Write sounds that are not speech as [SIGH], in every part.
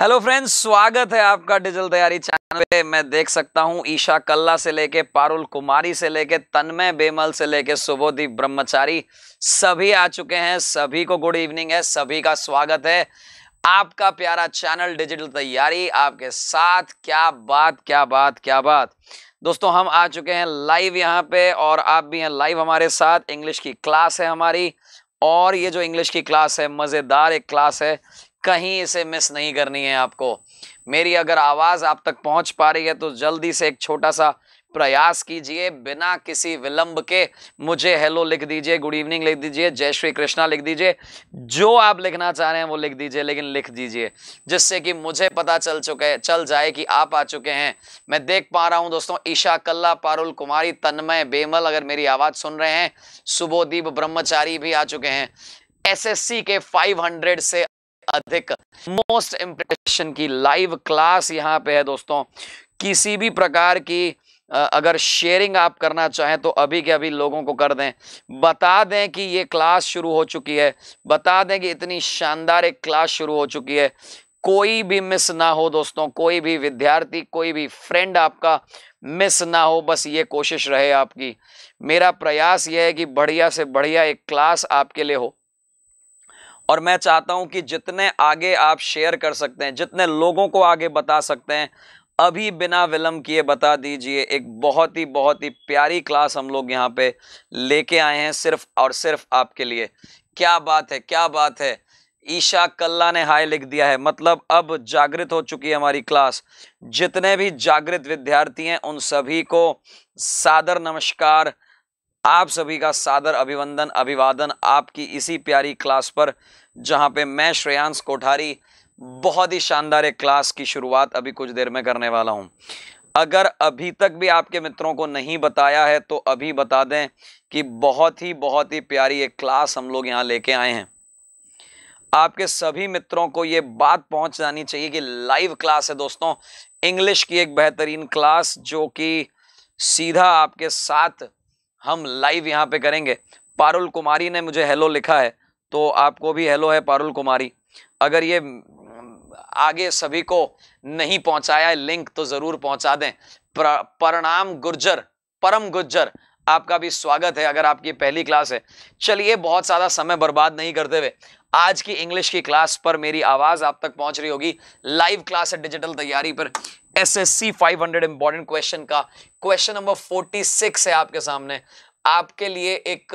Hello friends स्वागत है आपका डिजिटल तैयारी चैनल पे मैं देख सकता हूँ ईशा कल्ला से लेके पारुल कुमारी से लेके तन्मय बेमल से लेके सुबोधी ब्रह्मचारी सभी आ चुके हैं सभी को गुड इवनिंग है सभी का स्वागत है आपका प्यारा चैनल डिजिटल तैयारी आपके साथ क्या बात क्या बात क्या बात दोस्तों हम आ चुके हैं लाइव यहाँ पे और आप भी हैं लाइव हमारे साथ इंग्लिश की क्लास है हमारी और ये जो इंग्लिश की क्लास है मज़ेदार एक क्लास है कहीं इसे मिस नहीं करनी है आपको मेरी अगर आवाज़ आप तक पहुंच पा रही है तो जल्दी से एक छोटा सा प्रयास कीजिए बिना किसी विलंब के मुझे हेलो लिख दीजिए गुड इवनिंग लिख दीजिए जय श्री कृष्णा लिख दीजिए जो आप लिखना चाह रहे हैं वो लिख दीजिए लेकिन लिख दीजिए जिससे कि मुझे पता चल चुके चल जाए कि आप आ चुके हैं मैं देख पा रहा हूं दोस्तों ईशा कल्ला पारुल कुमारी तन्मय बेमल अगर मेरी आवाज़ सुन रहे हैं सुबोदीप ब्रह्मचारी भी आ चुके हैं एस के फाइव से अधिक मोस्ट इम्प्रेशन की लाइव क्लास यहाँ पे है दोस्तों किसी भी प्रकार की अगर शेयरिंग आप करना चाहें तो अभी के अभी लोगों को कर दें बता दें कि ये क्लास शुरू हो चुकी है बता दें कि इतनी शानदार एक क्लास शुरू हो चुकी है कोई भी मिस ना हो दोस्तों कोई भी विद्यार्थी कोई भी फ्रेंड आपका मिस ना हो बस ये कोशिश रहे आपकी मेरा प्रयास यह है कि बढ़िया से बढ़िया एक क्लास आपके लिए हो और मैं चाहता हूं कि जितने आगे आप शेयर कर सकते हैं जितने लोगों को आगे बता सकते हैं अभी बिना विलंब किए बता दीजिए एक बहुत ही बहुत ही प्यारी क्लास हम लोग यहाँ पे लेके आए हैं सिर्फ और सिर्फ आपके लिए क्या बात है क्या बात है ईशा कल्ला ने हाय लिख दिया है मतलब अब जागृत हो चुकी है हमारी क्लास जितने भी जागृत विद्यार्थी हैं उन सभी को सादर नमस्कार आप सभी का सादर अभिवंदन अभिवादन आपकी इसी प्यारी क्लास पर जहां पे मैं श्रेयांश कोठारी बहुत ही शानदार एक क्लास की शुरुआत अभी कुछ देर में करने वाला हूं अगर अभी तक भी आपके मित्रों को नहीं बताया है तो अभी बता दें कि बहुत ही बहुत ही प्यारी एक क्लास हम लोग यहाँ लेके आए हैं आपके सभी मित्रों को ये बात पहुंच जानी चाहिए कि लाइव क्लास है दोस्तों इंग्लिश की एक बेहतरीन क्लास जो कि सीधा आपके साथ हम लाइव यहाँ पे करेंगे पारुल कुमारी ने मुझे हेलो लिखा है तो आपको भी हेलो है पारुल कुमारी अगर ये आगे सभी को नहीं पहुँचाया है लिंक तो ज़रूर पहुँचा दें प्रणाम गुर्जर परम गुर्जर आपका भी स्वागत है अगर आपकी पहली क्लास है चलिए बहुत ज़्यादा समय बर्बाद नहीं करते हुए आज की इंग्लिश की क्लास पर मेरी आवाज़ आप तक पहुंच रही होगी लाइव क्लास है डिजिटल तैयारी पर एसएससी 500 इंपॉर्टेंट क्वेश्चन का क्वेश्चन नंबर 46 है आपके सामने आपके लिए एक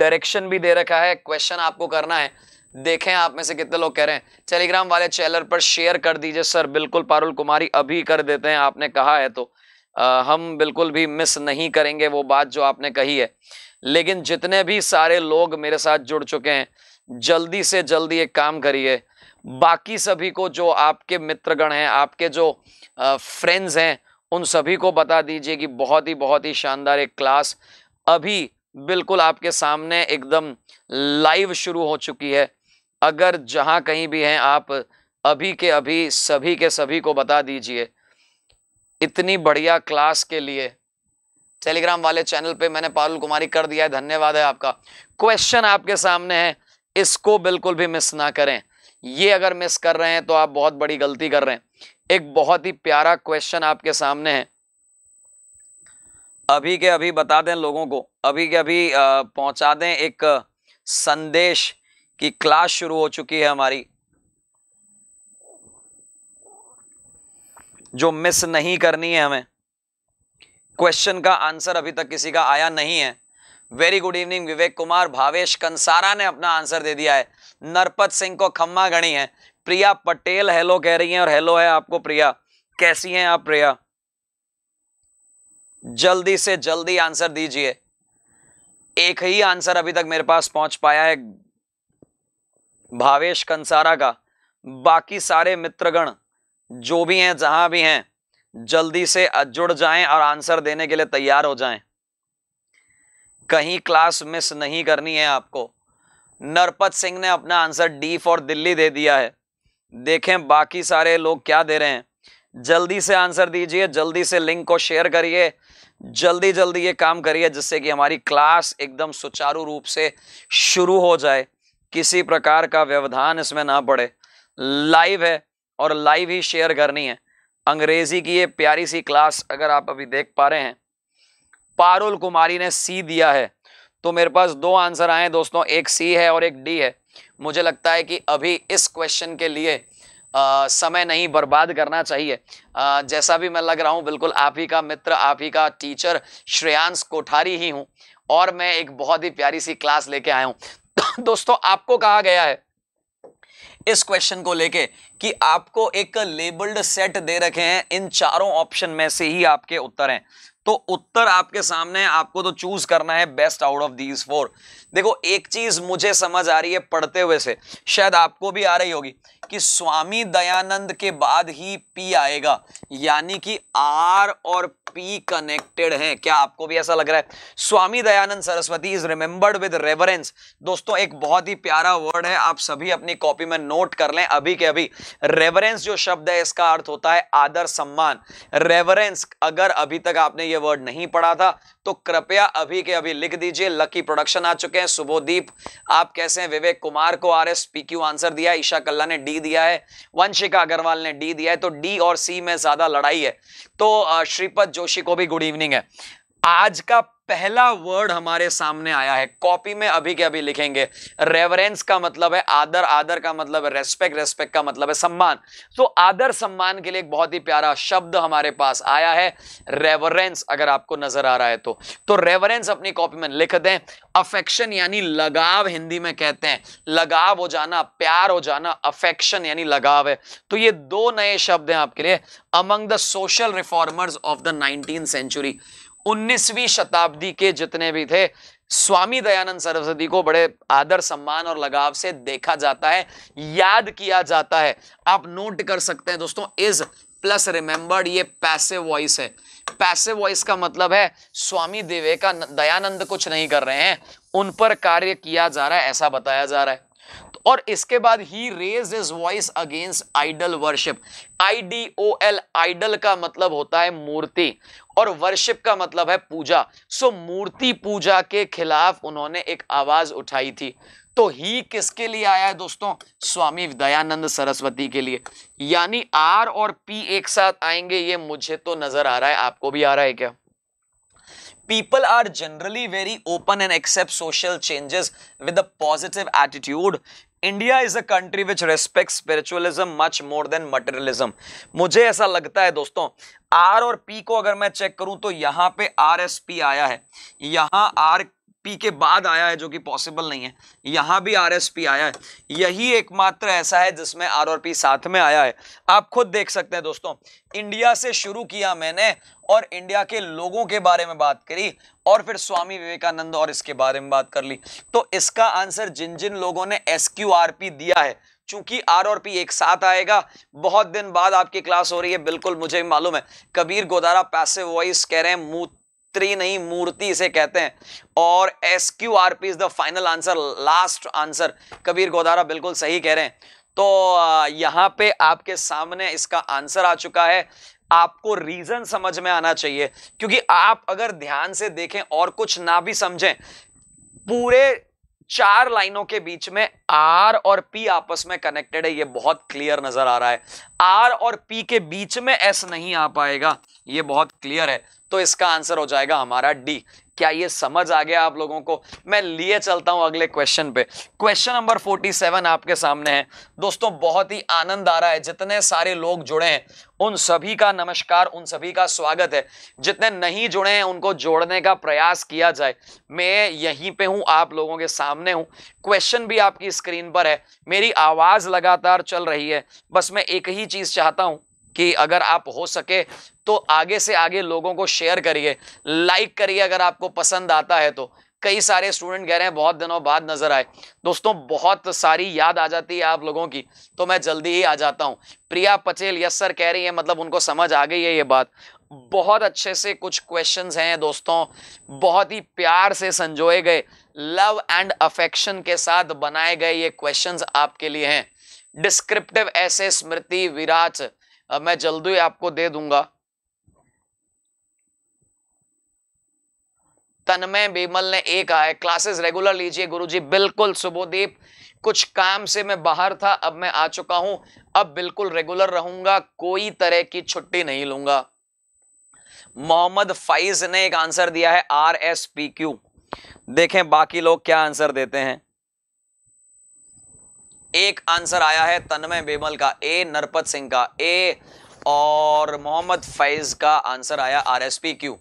डायरेक्शन भी दे रखा है क्वेश्चन आपको करना है देखें आप में से कितने लोग कह रहे हैं टेलीग्राम वाले चैनल पर शेयर कर दीजिए सर बिल्कुल पारुल कुमारी अभी कर देते हैं आपने कहा है तो आ, हम बिल्कुल भी मिस नहीं करेंगे वो बात जो आपने कही है लेकिन जितने भी सारे लोग मेरे साथ जुड़ चुके हैं जल्दी से जल्दी एक काम करिए बाकी सभी को जो आपके मित्रगण हैं आपके जो फ्रेंड्स हैं उन सभी को बता दीजिए कि बहुत ही बहुत ही शानदार एक क्लास अभी बिल्कुल आपके सामने एकदम लाइव शुरू हो चुकी है अगर जहाँ कहीं भी हैं आप अभी के अभी सभी के सभी को बता दीजिए इतनी बढ़िया क्लास के लिए टेलीग्राम वाले चैनल पे मैंने पारुल कुमारी कर दिया है धन्यवाद है आपका क्वेश्चन आपके सामने है इसको बिल्कुल भी मिस ना करें ये अगर मिस कर रहे हैं तो आप बहुत बड़ी गलती कर रहे हैं एक बहुत ही प्यारा क्वेश्चन आपके सामने है अभी के अभी बता दें लोगों को अभी के अभी पहुंचा दें एक संदेश की क्लास शुरू हो चुकी है हमारी जो मिस नहीं करनी है हमें क्वेश्चन का आंसर अभी तक किसी का आया नहीं है very good evening Vivek Kumar Bhavesh Kansara ने अपना आंसर दे दिया है नरपत सिंह को खम्मा गणी है प्रिया पटेल हेलो कह रही हैं और हेलो है आपको प्रिया कैसी हैं आप प्रिया जल्दी से जल्दी आंसर दीजिए एक ही आंसर अभी तक मेरे पास पहुंच पाया है भावेश कंसारा का बाकी सारे मित्रगण जो भी हैं जहां भी हैं जल्दी से जुड़ जाएं और आंसर देने के लिए तैयार हो जाएं कहीं क्लास मिस नहीं करनी है आपको नरपत सिंह ने अपना आंसर डी फॉर दिल्ली दे दिया है देखें बाकी सारे लोग क्या दे रहे हैं जल्दी से आंसर दीजिए जल्दी से लिंक को शेयर करिए जल्दी जल्दी ये काम करिए जिससे कि हमारी क्लास एकदम सुचारू रूप से शुरू हो जाए किसी प्रकार का व्यवधान इसमें ना पड़े लाइव है और लाइव ही शेयर करनी है अंग्रेज़ी की ये प्यारी सी क्लास अगर आप अभी देख पा रहे हैं पारुल कुमारी ने सी दिया है तो मेरे पास दो आंसर आए दोस्तों एक सी है और एक डी है मुझे लगता है कि अभी इस क्वेश्चन के लिए आ, समय नहीं बर्बाद करना चाहिए आ, जैसा भी मैं लग रहा हूँ बिल्कुल आप ही का मित्र आप ही का टीचर श्रेयांश कोठारी ही हूँ और मैं एक बहुत ही प्यारी सी क्लास लेके आया हूँ [COUGHS] दोस्तों आपको कहा गया है इस क्वेश्चन को लेके कि आपको एक लेबल्ड सेट दे रखे हैं इन चारों ऑप्शन में से ही आपके उत्तर हैं तो उत्तर आपके सामने आपको तो चूज करना है best out of these four देखो एक चीज मुझे समझ आ रही है पढ़ते हुए से शायद आपको भी आ रही होगी कि स्वामी दयानंद के बाद ही पी आएगा यानी कि आर और पी कनेक्टेड हैं क्या आपको भी ऐसा लग रहा है Swami Dayanand Saraswati is remembered with reverence दोस्तों एक बहुत ही प्यारा वर्ड है आप सभी अपनी कॉपी में नोट कर लें अभी के अभी रेवरेंस जो शब्द है इसका अर्थ होता है आदर सम्मान रेवरेंस अगर अभी तक आपने ये वर्ड नहीं पढ़ा था तो कृपया अभी के अभी लिख दीजिए लकी प्रोडक्शन आ चुके हैं सुबोदीप आप कैसे हैं विवेक कुमार को R S P Q answer दिया ईशा कल्ला ने डी दिया है वंशिका अग्रवाल ने डी दिया है तो डी और सी में ज्यादा लड़ाई है तो श्रीपद जोशी को भी गुड इवनिंग है आज का पहला वर्ड हमारे सामने आया है कॉपी में अभी के अभी लिखेंगे रेवरेंस का मतलब है आदर आदर का मतलब है रेस्पेक्ट रेस्पेक्ट का मतलब है सम्मान तो आदर सम्मान के लिए एक बहुत ही प्यारा शब्द हमारे पास आया है रेवरेंस अगर आपको नजर आ रहा है तो तो रेवरेंस अपनी कॉपी में लिख दें अफेक्शन यानी लगाव हिंदी में कहते हैं लगाव हो जाना प्यार हो जाना अफेक्शन यानी लगाव है तो ये दो नए शब्द हैं आपके लिए among the social reformers of the nineteen century उन्नीसवीं शताब्दी के जितने भी थे स्वामी दयानंद सरस्वती को बड़े आदर सम्मान और लगाव से देखा जाता है याद किया जाता है आप नोट कर सकते हैं दोस्तों इज प्लस रिमेंबर्ड ये पैसे वॉइस है पैसे वॉइस का मतलब है स्वामी का दयानंद कुछ नहीं कर रहे हैं उन पर कार्य किया जा रहा है ऐसा बताया जा रहा है तो और इसके बाद ही raise his voice against idol worship I D O L idol का मतलब होता है मूर्ति और वर्शिप का मतलब है पूजा सो मूर्ति पूजा के खिलाफ उन्होंने एक आवाज उठाई थी तो ही किसके लिए आया है दोस्तों स्वामी दयानंद सरस्वती के लिए यानी आर और पी एक साथ आएंगे ये मुझे तो नजर आ रहा है आपको भी आ रहा है क्या people are generally very open and accept social changes with a positive attitude India is a country which respect spiritualism much more than materialism मुझे ऐसा लगता है दोस्तों आर और पी को अगर मैं चेक करूं तो यहां पे आर एस पी आया है यहां आर पी के बाद आया है जो कि पॉसिबल नहीं है यहां भी आर एस पी आया है यही एकमात्र ऐसा है जिसमें आर और पी साथ में आया है आप खुद देख सकते हैं दोस्तों इंडिया से शुरू किया मैंने और इंडिया के लोगों के बारे में बात करी और फिर स्वामी विवेकानंद और इसके बारे में बात कर ली तो इसका आंसर जिन जिन लोगों ने एस क्यू आर पी दिया है चूंकि आर और पी एक साथ आएगा बहुत दिन बाद आपकी क्लास हो रही है बिल्कुल मुझे मालूम है कबीर गोदारा पैसे वॉइस कह रहे हैं मुंह त्रि नहीं मूर्ति इसे कहते हैं और S Q R P is the final answer last answer Kabir Godara बिल्कुल सही कह रहे हैं तो यहाँ पे आपके सामने इसका आंसर आ चुका है आपको रीजन समझ में आना चाहिए क्योंकि आप अगर ध्यान से देखें और कुछ ना भी समझें पूरे चार लाइनों के बीच में आर और पी आपस में कनेक्टेड है ये बहुत क्लियर नजर आ रहा है आर और पी के बीच में एस नहीं आ पाएगा ये बहुत क्लियर है तो इसका आंसर हो जाएगा हमारा डी क्या ये समझ आ गया आप लोगों को मैं लिए चलता हूं अगले क्वेश्चन पे क्वेश्चन नंबर 47 आपके सामने है दोस्तों बहुत ही आनंद आ रहा है जितने सारे लोग जुड़े हैं उन सभी का नमस्कार उन सभी का स्वागत है जितने नहीं जुड़े हैं उनको जोड़ने का प्रयास किया जाए मैं यहीं पे हूं आप लोगों के सामने हूं क्वेश्चन भी आपकी स्क्रीन पर है मेरी आवाज़ लगातार चल रही है बस मैं एक ही चीज़ चाहता हूं कि अगर आप हो सके तो आगे से आगे लोगों को शेयर करिए लाइक करिए अगर आपको पसंद आता है तो कई सारे स्टूडेंट कह रहे हैं बहुत दिनों बाद नजर आए दोस्तों बहुत सारी याद आ जाती है आप लोगों की तो मैं जल्दी ही आ जाता हूँ प्रिया पचेल यस सर कह रही है मतलब उनको समझ आ गई है ये बात बहुत अच्छे से कुछ क्वेश्चंस हैं दोस्तों बहुत ही प्यार से संजोए गए लव एंड अफेक्शन के साथ बनाए गए ये क्वेश्चंस आपके लिए हैं डिस्क्रिप्टिव ऐसे स्मृति विराट मैं जल्दी आपको दे दूंगा तन्मय बेमल ने एक कहा है क्लासेस रेगुलर लीजिए गुरुजी बिल्कुल सुबोदीप कुछ काम से मैं बाहर था अब मैं आ चुका हूं अब बिल्कुल रेगुलर रहूंगा कोई तरह की छुट्टी नहीं लूंगा मोहम्मद फाइज ने एक आंसर दिया है आर एस पी क्यू देखें बाकी लोग क्या आंसर देते हैं एक आंसर आया है तन्मय बेमल का ए नरपत सिंह का ए और मोहम्मद फैज़ का आंसर आया आर एस पी क्यू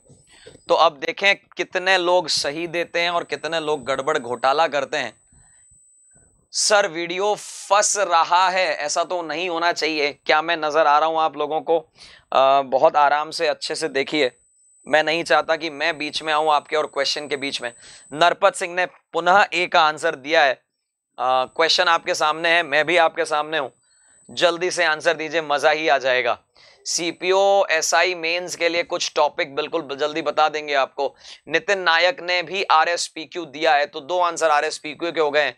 तो अब देखें कितने लोग सही देते हैं और कितने लोग गड़बड़ घोटाला करते हैं सर वीडियो फंस रहा है ऐसा तो नहीं होना चाहिए क्या मैं नज़र आ रहा हूं आप लोगों को आ, बहुत आराम से अच्छे से देखिए मैं नहीं चाहता कि मैं बीच में आऊं आपके और क्वेश्चन के बीच में नरपत सिंह ने पुनः ए का आंसर दिया है क्वेश्चन आपके सामने है मैं भी आपके सामने हूँ जल्दी से आंसर दीजिए मज़ा ही आ जाएगा C P O S I mains के लिए कुछ टॉपिक बिल्कुल जल्दी बता देंगे आपको नितिन नायक ने भी आर एस पी क्यू दिया है तो दो answer R S P Q के हो गए हैं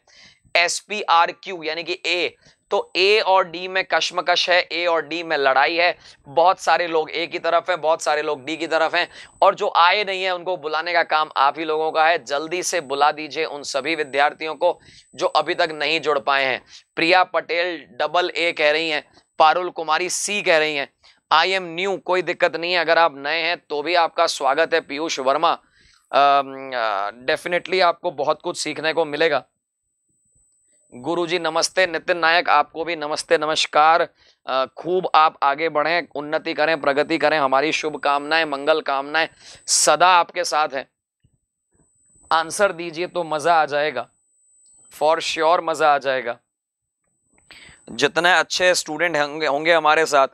एस पी आर क्यू यानी कि ए तो ए और डी में कश्मकश है ए और डी में लड़ाई है बहुत सारे लोग ए की तरफ हैं बहुत सारे लोग डी की तरफ हैं और जो आए नहीं है उनको बुलाने का काम आप ही लोगों का है जल्दी से बुला दीजिए उन सभी विद्यार्थियों को जो अभी तक नहीं जुड़ पाए हैं प्रिया पटेल डबल ए कह रही हैं पारुल कुमारी सी कह रही हैं आई एम न्यू कोई दिक्कत नहीं है अगर आप नए हैं तो भी आपका स्वागत है पीयूष वर्मा डेफिनेटली आपको बहुत कुछ सीखने को मिलेगा गुरुजी नमस्ते नितिन नायक आपको भी नमस्ते नमस्कार खूब आप आगे बढ़ें उन्नति करें प्रगति करें हमारी शुभकामनाएं मंगल कामनाएं सदा आपके साथ हैं आंसर दीजिए तो मज़ा आ जाएगा फॉर श्योर मज़ा आ जाएगा जितने अच्छे स्टूडेंट होंगे होंगे हमारे साथ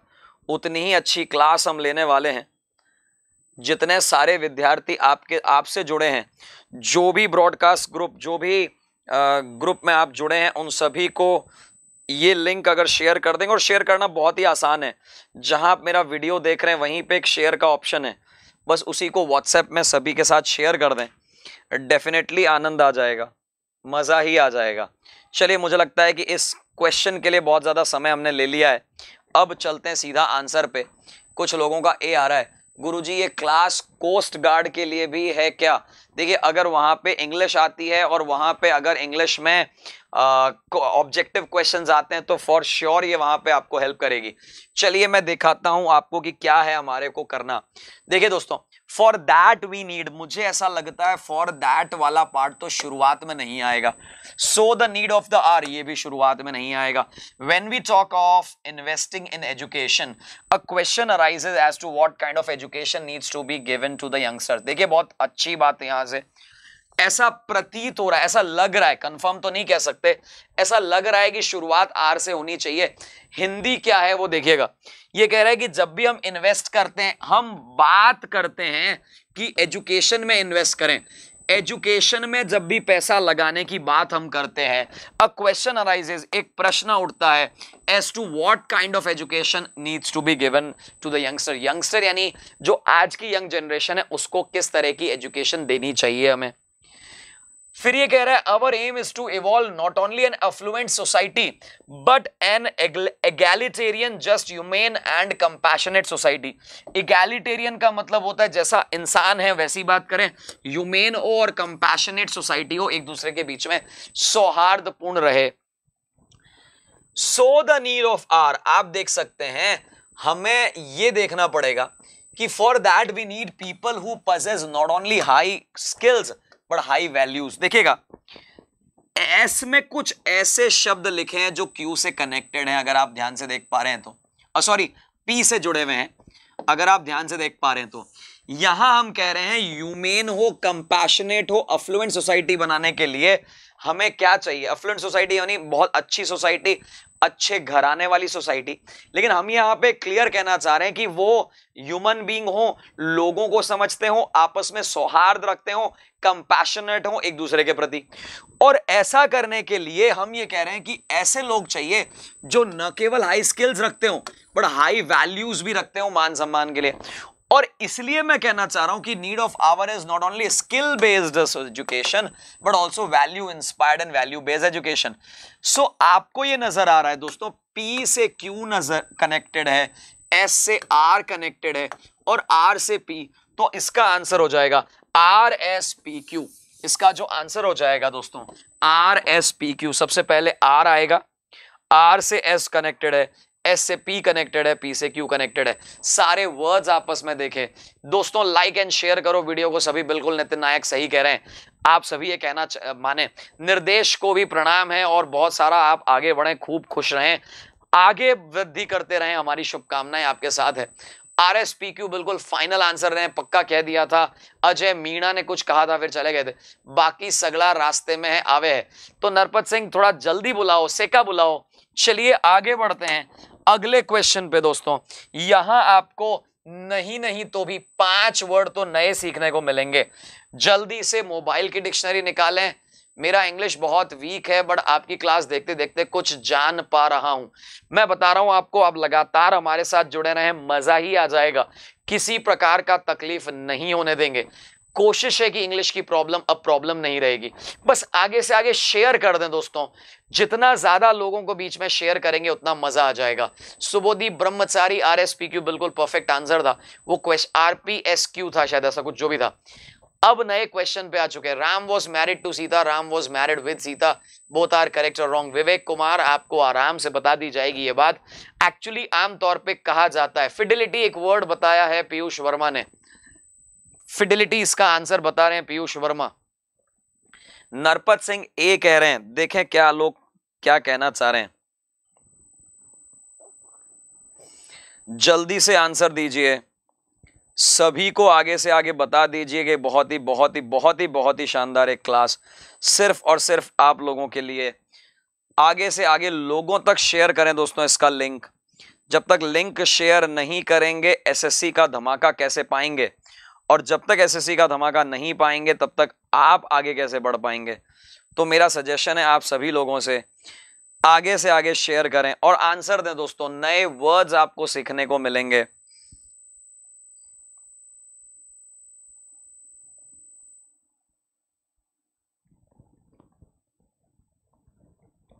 उतनी ही अच्छी क्लास हम लेने वाले हैं जितने सारे विद्यार्थी आपके आपसे जुड़े हैं जो भी ब्रॉडकास्ट ग्रुप जो भी ग्रुप में आप जुड़े हैं उन सभी को ये लिंक अगर शेयर कर देंगे और शेयर करना बहुत ही आसान है जहां आप मेरा वीडियो देख रहे हैं वहीं पे एक शेयर का ऑप्शन है बस उसी को व्हाट्सएप में सभी के साथ शेयर कर दें डेफिनेटली आनंद आ जाएगा मज़ा ही आ जाएगा चलिए मुझे लगता है कि इस क्वेश्चन के लिए बहुत ज़्यादा समय हमने ले लिया है अब चलते हैं सीधा आंसर पर कुछ लोगों का ए आ रहा है गुरुजी ये क्लास कोस्ट गार्ड के लिए भी है क्या देखिए अगर वहाँ पे इंग्लिश आती है और वहाँ पे अगर इंग्लिश में ऑब्जेक्टिव क्वेश्चंस आते हैं तो फॉर श्योर sure ये वहाँ पे आपको हेल्प करेगी चलिए मैं दिखाता हूँ आपको कि क्या है हमारे को करना देखिए दोस्तों फॉर दैट वी नीड मुझे ऐसा लगता है फॉर दैट वाला पार्ट तो शुरुआत में नहीं आएगा so the need of the hour ये भी शुरुआत में नहीं आएगा when we talk of investing in education a question arises as to what kind of education needs to be given to the youngster देखिए बहुत अच्छी बात यहाँ से ऐसा प्रतीत हो रहा है ऐसा लग रहा है कंफर्म तो नहीं कह सकते ऐसा लग रहा है कि शुरुआत आर से होनी चाहिए हिंदी क्या है वो देखिएगा ये कह रहा है कि जब भी हम इन्वेस्ट करते हैं हम बात करते हैं कि एजुकेशन में इन्वेस्ट करें एजुकेशन में जब भी पैसा लगाने की बात हम करते हैं अ क्वेश्चन अराइजेज एक प्रश्न उठता है as to what kind of education needs to be given to the youngster youngster यानी जो आज की यंग जनरेशन है उसको किस तरह की एजुकेशन देनी चाहिए हमें फिर ये कह रहा है our aim is to evolve not only an affluent society but an egalitarian just humane and compassionate society egalitarian का मतलब होता है जैसा इंसान है वैसी बात करें ह्यूमेन हो और कंपैशनेट सोसाइटी हो एक दूसरे के बीच में सौहार्दपूर्ण रहे so the need of hour आप देख सकते हैं हमें ये देखना पड़ेगा कि for that we need people who possess not only high skills but high values देखिएगा एस में कुछ ऐसे शब्द लिखे हैं जो क्यू से कनेक्टेड हैं अगर आप ध्यान से देख पा रहे हैं तो सॉरी पी से जुड़े हुए हैं अगर आप ध्यान से देख पा रहे हैं तो यहां हम कह रहे हैं यूमेन हो कंपैशनेट हो अफ्लुएंट सोसाइटी बनाने के लिए हमें क्या चाहिए अफ्लुएंट सोसाइटी यानी बहुत अच्छी सोसाइटी अच्छे घराने वाली सोसाइटी लेकिन हम यहाँ पे क्लियर कहना चाह रहे हैं कि वो ह्यूमन बीइंग हो लोगों को समझते हो आपस में सौहार्द रखते हो कंपैशनेट हो एक दूसरे के प्रति और ऐसा करने के लिए हम ये कह रहे हैं कि ऐसे लोग चाहिए जो न केवल हाई स्किल्स रखते हो बट हाई वैल्यूज भी रखते हो मान सम्मान के लिए और इसलिए मैं कहना चाह रहा हूं कि need of hour is not only skill based education but also value inspired and value based education so आपको ये नजर आ रहा है दोस्तों पी से क्यू नजर कनेक्टेड है एस से आर कनेक्टेड है और आर से पी तो इसका आंसर हो जाएगा आर एस पी क्यू इसका जो आंसर हो जाएगा दोस्तों आर एस पी क्यू सबसे पहले आर आएगा आर से एस कनेक्टेड है एस से पी कनेक्टेड है पी से क्यू कनेक्टेड है सारे वर्ड्स आपस में देखें दोस्तों लाइक एंड शेयर करो वीडियो को सभी बिल्कुल नितिन नायक सही कह रहे हैं आप सभी ये कहना माने निर्देश को भी प्रणाम है और बहुत सारा आप आगे बढ़े खूब खुश रहें आगे वृद्धि करते रहें हमारी शुभकामनाएं आपके साथ है आर एस पी क्यू बिल्कुल फाइनल आंसर रहे पक्का कह दिया था अजय मीणा ने कुछ कहा था फिर चले गए थे बाकी सगला रास्ते में है आवे है तो नरपत सिंह थोड़ा जल्दी बुलाओ सेका बुलाओ चलिए आगे बढ़ते हैं अगले क्वेश्चन पे दोस्तों यहां आपको नहीं नहीं तो भी पांच वर्ड तो नए सीखने को मिलेंगे जल्दी से मोबाइल की डिक्शनरी निकालें मेरा इंग्लिश बहुत वीक है बट आपकी क्लास देखते देखते कुछ जान पा रहा हूं मैं बता रहा हूं आपको आप लगातार हमारे साथ जुड़े रहें मजा ही आ जाएगा किसी प्रकार का तकलीफ नहीं होने देंगे कोशिश है कि इंग्लिश की प्रॉब्लम अब प्रॉब्लम नहीं रहेगी बस आगे से आगे शेयर कर दें दोस्तों जितना ज़्यादा लोगों को बीच में शेयर करेंगे उतना मज़ा आ जाएगा Subodhi Brahmachari R S P Q बिल्कुल परफेक्ट आंसर था वो question R P S Q था शायद ऐसा कुछ जो भी था अब नए क्वेश्चन पे आ चुके हैं Ram was married to Sita Ram was married with Sita both are correct और रॉन्ग विवेक कुमार आपको आराम से बता दी जाएगी ये बात एक्चुअली आमतौर पर कहा जाता है फिडिलिटी एक वर्ड बताया है पीयूष वर्मा ने फिडिलिटी इसका आंसर बता रहे हैं पीयूष वर्मा नरपत सिंह ए कह रहे हैं देखें क्या लोग क्या कहना चाह रहे हैं जल्दी से आंसर दीजिए सभी को आगे से आगे बता दीजिए कि बहुत ही बहुत ही बहुत ही बहुत ही शानदार एक क्लास सिर्फ और सिर्फ आप लोगों के लिए आगे से आगे लोगों तक शेयर करें दोस्तों इसका लिंक जब तक लिंक शेयर नहीं करेंगे एसएससी का धमाका कैसे पाएंगे और जब तक एसएससी का धमाका नहीं पाएंगे तब तक आप आगे कैसे बढ़ पाएंगे तो मेरा सजेशन है आप सभी लोगों से आगे से आगे शेयर करें और आंसर दें दोस्तों नए वर्ड्स आपको सीखने को मिलेंगे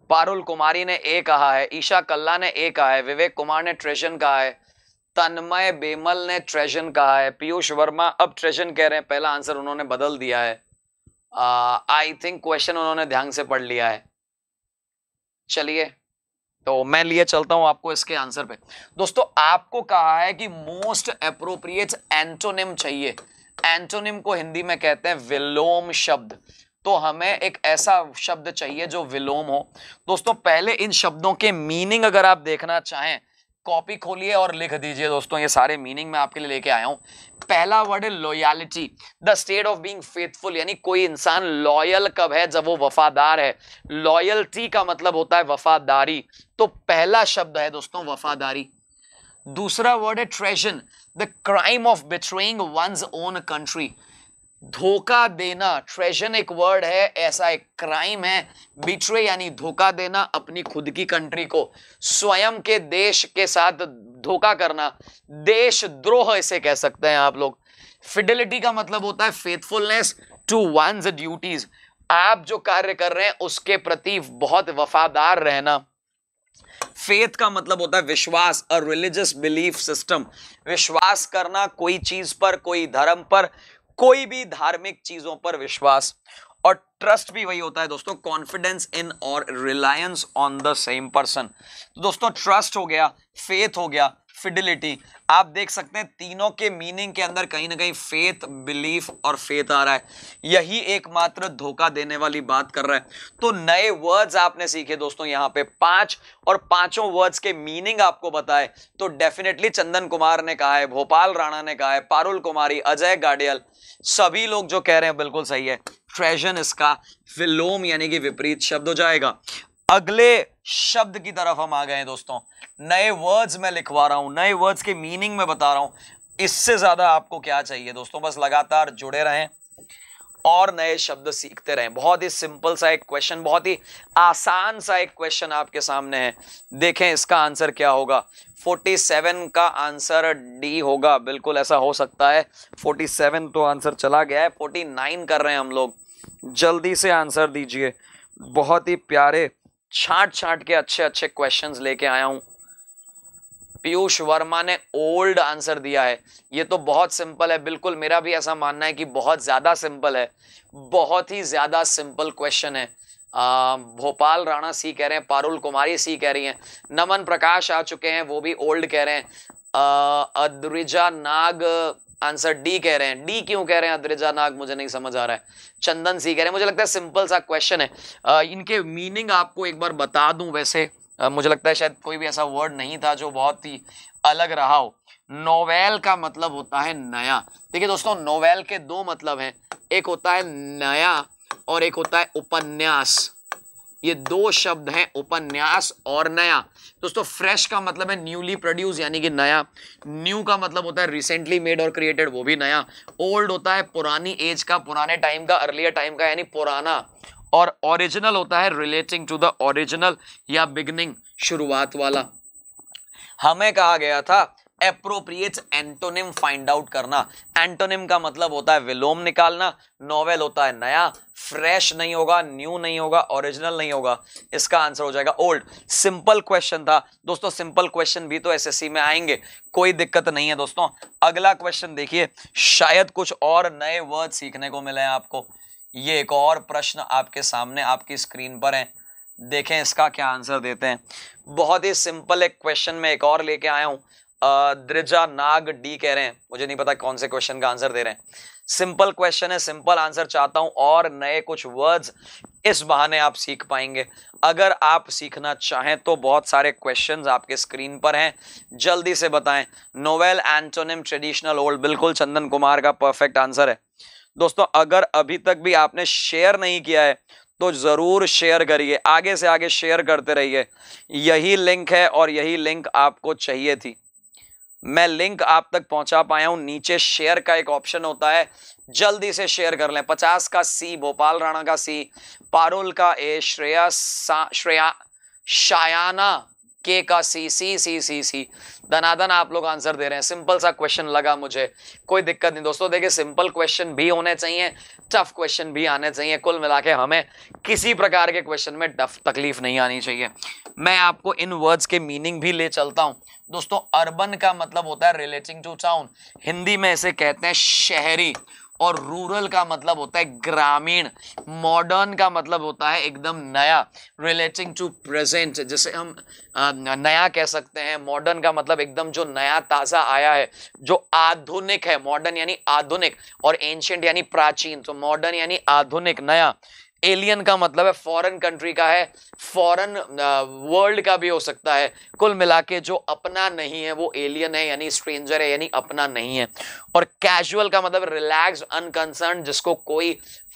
पारुल कुमारी ने ए कहा है ईशा कल्ला ने ए कहा है विवेक कुमार ने ट्रेशन कहा है तन्मय बेमल ने ट्रेजन कहा है पीयूष वर्मा अब ट्रेजन कह रहे हैं पहला आंसर उन्होंने बदल दिया है आई थिंक क्वेश्चन उन्होंने ध्यान से पढ़ लिया है चलिए तो मैं लिए चलता हूं आपको इसके आंसर पे दोस्तों आपको कहा है कि मोस्ट अप्रोप्रिएट एंटोनिम चाहिए एंटोनिम को हिंदी में कहते हैं विलोम शब्द तो हमें एक ऐसा शब्द चाहिए जो विलोम हो दोस्तों पहले इन शब्दों के मीनिंग अगर आप देखना चाहें कॉपी खोलिए और लिख दीजिए दोस्तों ये सारे मीनिंग मैं आपके लिए लेके आया हूँ पहला वर्ड है loyalty the state of being faithful यानी कोई इंसान लॉयल कब है जब वो वफादार है लॉयल्टी का मतलब होता है वफादारी तो पहला शब्द है दोस्तों वफादारी दूसरा वर्ड है treason the crime of betraying one's own country धोखा देना ट्रेजन एक वर्ड है ऐसा एक क्राइम है बिट्रे यानी धोखा देना अपनी खुद की कंट्री को स्वयं के देश के साथ धोखा करना द्रोह इसे कह सकते हैं आप लोग फिडेलिटी का मतलब होता है फेथफुलनेस टू वन ड्यूटीज आप जो कार्य कर रहे हैं उसके प्रति बहुत वफादार रहना फेथ का मतलब होता है विश्वास और रिलीजियस बिलीफ सिस्टम विश्वास करना कोई चीज पर कोई धर्म पर कोई भी धार्मिक चीजों पर विश्वास और ट्रस्ट भी वही होता है दोस्तों कॉन्फिडेंस इन और reliance on the same person तो दोस्तों ट्रस्ट हो गया फेथ हो गया फिडिलिटी आप देख सकते हैं तीनों के मीनिंग के अंदर कहीं ना कहीं फेथ बिलीफ और फेथ आ रहा है यही एकमात्र धोखा देने वाली बात कर रहा है तो नए वर्ड्स आपने सीखे दोस्तों यहां पे पांच और पांचों वर्ड्स के मीनिंग आपको बताए तो डेफिनेटली चंदन कुमार ने कहा है भोपाल राणा ने कहा है पारुल कुमारी अजय गाडियल सभी लोग जो कह रहे हैं बिल्कुल सही है ट्रेजन इसका विलोम यानी कि विपरीत शब्द हो जाएगा अगले शब्द की तरफ हम आ गए हैं दोस्तों नए वर्ड्स में लिखवा रहा हूं नए वर्ड्स के मीनिंग में बता रहा हूं इससे ज्यादा आपको क्या चाहिए दोस्तों बस लगातार जुड़े रहें और नए शब्द सीखते रहें बहुत ही सिंपल सा एक क्वेश्चन बहुत ही आसान सा एक क्वेश्चन आपके सामने है देखें इसका आंसर क्या होगा 47 का आंसर डी होगा बिल्कुल ऐसा हो सकता है 47 तो आंसर चला गया है 49 कर रहे हैं हम लोग जल्दी से आंसर दीजिए बहुत ही प्यारे छाट छाट के अच्छे अच्छे क्वेश्चंस लेके आया हूं पीयूष वर्मा ने ओल्ड आंसर दिया है ये तो बहुत सिंपल है बिल्कुल मेरा भी ऐसा मानना है कि बहुत ज़्यादा सिंपल है बहुत ही ज़्यादा सिंपल क्वेश्चन है आ, भोपाल राणा सी कह रहे हैं पारुल कुमारी सी कह रही हैं नमन प्रकाश आ चुके हैं वो भी ओल्ड कह रहे हैं अद्रिजा नाग आंसर डी कह रहे हैं डी क्यों कह रहे हैं अद्रिजा नाग मुझे नहीं समझ आ रहा है चंदन सी कह रहे हैं मुझे लगता है सिंपल सा क्वेश्चन है आ, इनके मीनिंग आपको एक बार बता दूं वैसे आ, मुझे लगता है शायद कोई भी ऐसा वर्ड नहीं था जो बहुत ही अलग रहा हो नोवेल का मतलब होता है नया देखिए दोस्तों नोवेल के दो मतलब हैं एक होता है नया और एक होता है उपन्यास ये दो शब्द हैं उपन्यास और नया दोस्तों फ्रेश का मतलब है न्यूली प्रोड्यूस यानी कि नया न्यू का मतलब होता है रिसेंटली मेड और क्रिएटेड वो भी नया ओल्ड होता है पुरानी एज का पुराने टाइम का अर्लियर टाइम का यानी पुराना और ओरिजिनल होता है रिलेटिंग टू द ओरिजिनल या बिगनिंग शुरुआत वाला हमें कहा गया था अप्रोप्रिएट एंटोनिम फाइंड आउट करना एंटोनिम का मतलब होता है विलोम निकालना नॉवेल होता है नया फ्रेश नहीं होगा न्यू नहीं होगा ओरिजिनल नहीं होगा इसका आंसर हो जाएगा ओल्ड सिंपल क्वेश्चन था दोस्तों सिंपल क्वेश्चन भी तो एसएससी में आएंगे कोई दिक्कत नहीं है दोस्तों अगला क्वेश्चन देखिए शायद कुछ और नए वर्ड सीखने को मिले हैं आपको ये एक और प्रश्न आपके सामने आपकी स्क्रीन पर है देखें इसका क्या आंसर देते हैं बहुत ही सिंपल एक क्वेश्चन में एक और लेके आया हूं द्रिजा नाग डी कह रहे हैं मुझे नहीं पता कौन से क्वेश्चन का आंसर दे रहे हैं सिंपल क्वेश्चन है सिंपल आंसर चाहता हूं और नए कुछ वर्ड्स इस बहाने आप सीख पाएंगे अगर आप सीखना चाहें तो बहुत सारे क्वेश्चंस आपके स्क्रीन पर हैं जल्दी से बताएं नोवेल एंटोनिम ट्रेडिशनल ओल्ड बिल्कुल चंदन कुमार का परफेक्ट आंसर है दोस्तों अगर अभी तक भी आपने शेयर नहीं किया है तो ज़रूर शेयर करिए आगे से आगे शेयर करते रहिए यही लिंक है और यही लिंक आपको चाहिए थी मैं लिंक आप तक पहुंचा पाया हूं नीचे शेयर का एक ऑप्शन होता है जल्दी से शेयर कर लें पचास का सी भोपाल राणा का सी पारुल का ए श्रेया श्रेया शायाना के का सी सी सी सी सी धनाधन आप लोग आंसर दे रहे हैं सिंपल सा क्वेश्चन लगा मुझे कोई दिक्कत नहीं दोस्तों देखिए सिंपल क्वेश्चन भी होने चाहिए टफ क्वेश्चन भी आने चाहिए कुल मिला के हमें किसी प्रकार के क्वेश्चन में टफ तकलीफ नहीं आनी चाहिए मैं आपको इन वर्ड्स के मीनिंग भी ले चलता हूँ दोस्तों अर्बन का मतलब होता है रिलेटिंग टू टाउन हिंदी में इसे कहते हैं शहरी और रूरल का मतलब होता है ग्रामीण मॉडर्न का मतलब होता है एकदम नया रिलेटिंग टू प्रेजेंट जैसे हम नया कह सकते हैं मॉडर्न का मतलब एकदम जो नया ताज़ा आया है जो आधुनिक है मॉडर्न यानी आधुनिक और एंशियंट यानी प्राचीन तो मॉडर्न यानी आधुनिक नया एलियन का मतलब है फॉरेन कंट्री का है फॉरेन वर्ल्ड uh, का भी हो सकता है कुल मिला के जो अपना नहीं है वो एलियन है यानी स्ट्रेंजर है यानी अपना नहीं है और कैजुअल का मतलब रिलैक्स अनकंसर्न जिसको कोई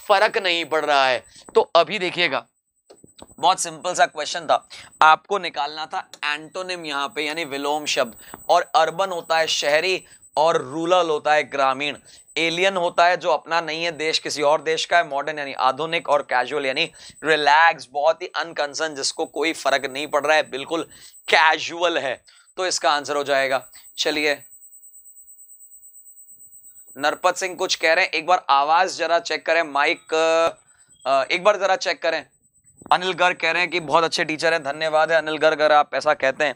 फर्क नहीं पड़ रहा है तो अभी देखिएगा बहुत सिंपल सा क्वेश्चन था आपको निकालना था एंटोनिम यहाँ पे यानी विलोम शब्द और अर्बन होता है शहरी और रूरल होता है ग्रामीण एलियन होता है जो अपना नहीं है देश किसी और देश का है मॉडर्न यानी आधुनिक और कैजुअल यानी रिलैक्स बहुत ही अनकंसर्न जिसको कोई फर्क नहीं पड़ रहा है बिल्कुल कैजुअल है तो इसका आंसर हो जाएगा चलिए नरपत सिंह कुछ कह रहे हैं एक बार आवाज जरा चेक करें माइक एक बार जरा चेक करें अनिल गर्ग कह रहे हैं कि बहुत अच्छे टीचर हैं धन्यवाद है अनिल गर्ग अगर आप ऐसा कहते हैं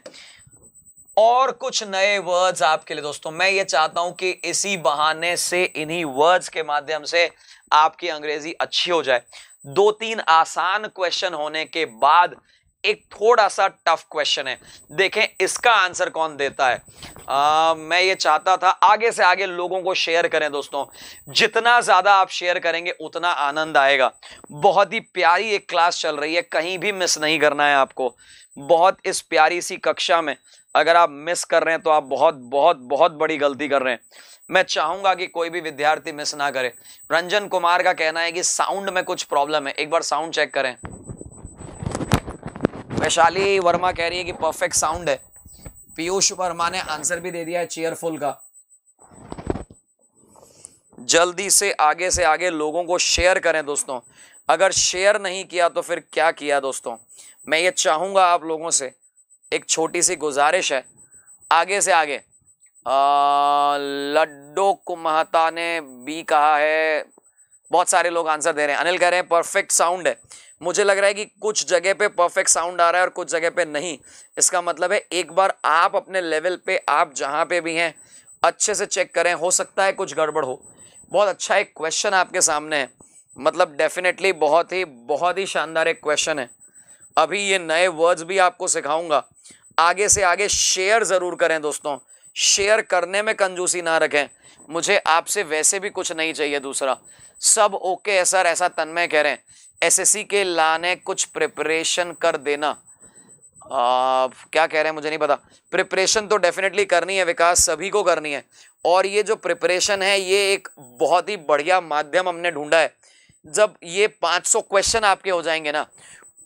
और कुछ नए वर्ड्स आपके लिए दोस्तों मैं ये चाहता हूं कि इसी बहाने से इन्हीं वर्ड्स के माध्यम से आपकी अंग्रेजी अच्छी हो जाए दो तीन आसान क्वेश्चन होने के बाद एक थोड़ा सा टफ क्वेश्चन है देखें इसका आंसर कौन देता है आ, मैं ये चाहता था आगे से आगे लोगों को शेयर करें दोस्तों जितना ज़्यादा आप शेयर करेंगे उतना आनंद आएगा बहुत ही प्यारी एक क्लास चल रही है कहीं भी मिस नहीं करना है आपको बहुत इस प्यारी सी कक्षा में अगर आप मिस कर रहे हैं तो आप बहुत बहुत बहुत बड़ी गलती कर रहे हैं मैं चाहूंगा कि कोई भी विद्यार्थी मिस ना करे रंजन कुमार का कहना है कि साउंड में कुछ प्रॉब्लम है एक बार साउंड चेक करें वैशाली वर्मा कह रही है कि परफेक्ट साउंड है पीयूष वर्मा ने आंसर भी दे दिया है चेयरफुल का जल्दी से आगे से आगे लोगों को शेयर करें दोस्तों अगर शेयर नहीं किया तो फिर क्या किया दोस्तों मैं ये चाहूँगा आप लोगों से एक छोटी सी गुजारिश है आगे से आगे लड्डो कुमहता ने बी कहा है बहुत सारे लोग आंसर दे रहे हैं अनिल कह रहे हैं परफेक्ट साउंड है मुझे लग रहा है कि कुछ जगह पे परफेक्ट साउंड आ रहा है और कुछ जगह पे नहीं इसका मतलब है एक बार आप अपने लेवल पे आप जहाँ पे भी हैं अच्छे से चेक करें हो सकता है कुछ गड़बड़ हो बहुत अच्छा एक क्वेश्चन आपके सामने है मतलब डेफिनेटली बहुत ही बहुत ही शानदार एक क्वेश्चन है अभी ये नए वर्ड्स भी आपको सिखाऊंगा आगे से आगे शेयर ज़रूर करें दोस्तों शेयर करने में कंजूसी ना रखें मुझे आपसे वैसे भी कुछ नहीं चाहिए दूसरा सब ओके है सर ऐसा तन्मय कह रहे हैं एसएससी के लाने कुछ प्रिपरेशन कर देना आ, क्या कह रहे हैं मुझे नहीं पता प्रिपरेशन तो डेफिनेटली करनी है विकास सभी को करनी है और ये जो प्रिपरेशन है ये एक बहुत ही बढ़िया माध्यम हमने ढूंढा है जब ये 500 क्वेश्चन आपके हो जाएंगे ना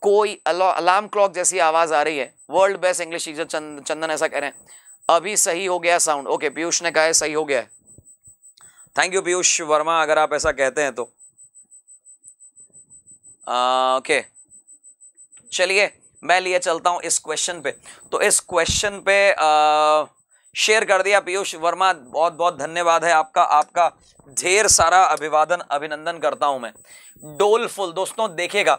कोई अलार्म क्लॉक जैसी आवाज़ आ रही है world best English teacher Chandan ऐसा कह रहे हैं अभी सही हो गया साउंड ओके पीयूष ने कहा है सही हो गया है थैंक यू पीयूष वर्मा अगर आप ऐसा कहते हैं तो ओके चलिए मैं लिए चलता हूं इस क्वेश्चन पे तो इस क्वेश्चन पे शेयर कर दिया पीयूष वर्मा बहुत बहुत धन्यवाद है आपका आपका ढेर सारा अभिवादन अभिनंदन करता हूं मैं डोलफुल दोस्तों देखेगा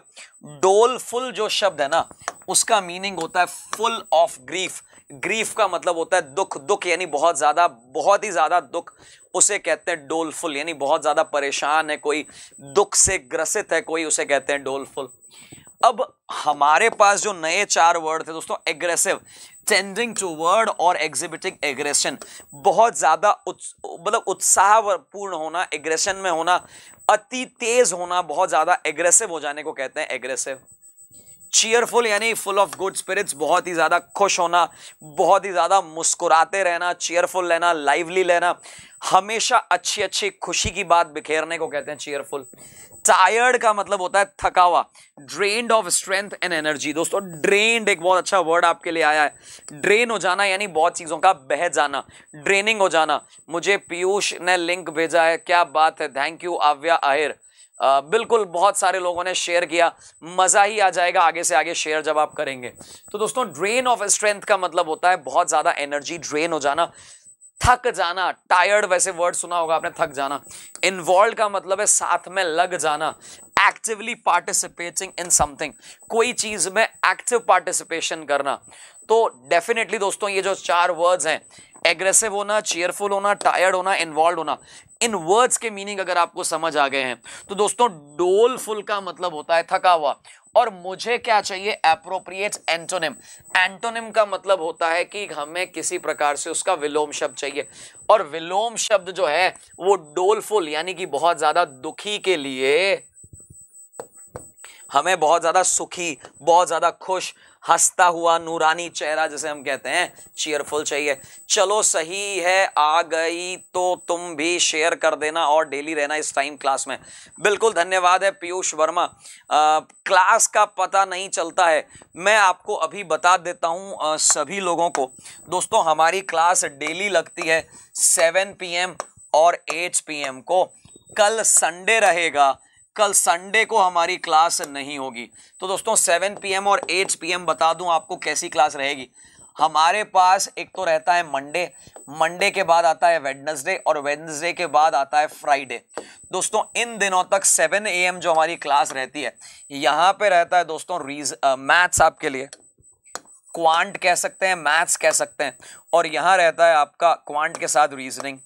डोलफुल जो शब्द है ना उसका मीनिंग होता है फुल ऑफ ग्रीफ ग्रीफ का मतलब होता है दुख दुख यानी बहुत ज़्यादा बहुत ही ज़्यादा दुख उसे कहते हैं डोलफुल यानी बहुत ज़्यादा परेशान है कोई दुख से ग्रसित है कोई उसे कहते हैं डोलफुल अब हमारे पास जो नए चार वर्ड थे दोस्तों एग्रेसिव टेंडिंग टू वर्ड और एग्जिबिटिंग एग्रेशन बहुत ज़्यादा मतलब उत्साहपूर्ण होना एग्रेशन में होना अति तेज होना बहुत ज़्यादा एग्रेसिव हो जाने को कहते हैं एग्रेसिव चीयरफुल यानी फुल ऑफ गुड स्पिरिट्स बहुत ही ज़्यादा खुश होना बहुत ही ज़्यादा मुस्कुराते रहना चीयरफुल रहना लाइवली रहना हमेशा अच्छी अच्छी खुशी की बात बिखेरने को कहते हैं चीयरफुल टायर्ड का मतलब होता है थका हुआ drained of strength and energy दोस्तों ड्रेन्ड एक बहुत अच्छा वर्ड आपके लिए आया है ड्रेन हो जाना यानी बहुत चीज़ों का बह जाना ड्रेनिंग हो जाना मुझे पीयूष ने लिंक भेजा है क्या बात है थैंक यू आव्या आहिर बिल्कुल बहुत सारे लोगों ने शेयर किया मज़ा ही आ जाएगा आगे से आगे शेयर जब आप करेंगे तो दोस्तों ड्रेन ऑफ स्ट्रेंथ का मतलब होता है बहुत ज़्यादा एनर्जी ड्रेन हो जाना थक जाना टायर्ड वैसे वर्ड सुना होगा आपने थक जाना इन्वॉल्व का मतलब है साथ में लग जाना एक्टिवली पार्टिसिपेटिंग इन समथिंग कोई चीज में एक्टिव पार्टिसिपेशन करना तो डेफिनेटली दोस्तों ये जो चार वर्ड्स हैं एग्रेसिव होना चेयरफुल होना टायर्ड होना इन्वॉल्व होना इन वर्ड्स के मीनिंग अगर आपको समझ आ गए हैं तो दोस्तों डोलफुल का मतलब होता है थका हुआ और मुझे क्या चाहिए अप्रोप्रिएट एंटोनिम एंटोनिम का मतलब होता है कि हमें किसी प्रकार से उसका विलोम शब्द चाहिए और विलोम शब्द जो है वो डोलफुल यानी कि बहुत ज्यादा दुखी के लिए हमें बहुत ज्यादा सुखी बहुत ज्यादा खुश हंसता हुआ नूरानी चेहरा जिसे हम कहते हैं चीयरफुल चाहिए चलो सही है आ गई तो तुम भी शेयर कर देना और डेली रहना इस टाइम क्लास में बिल्कुल धन्यवाद है पीयूष वर्मा आ, क्लास का पता नहीं चलता है मैं आपको अभी बता देता हूँ सभी लोगों को दोस्तों हमारी क्लास डेली लगती है सेवन पी और एट पी को कल संडे रहेगा कल संडे को हमारी क्लास नहीं होगी तो दोस्तों सेवन पीएम और एट पीएम बता दूं आपको कैसी क्लास रहेगी हमारे पास एक तो रहता है मंडे मंडे के बाद आता है वेडनसडे और वेडनसडे के बाद आता है फ्राइडे दोस्तों इन दिनों तक 7 एम जो हमारी क्लास रहती है यहाँ पे रहता है दोस्तों रीज मैथ्स आपके लिए क्वांट कह सकते हैं मैथ्स कह सकते हैं और यहाँ रहता है आपका क्वांट के साथ रीजनिंग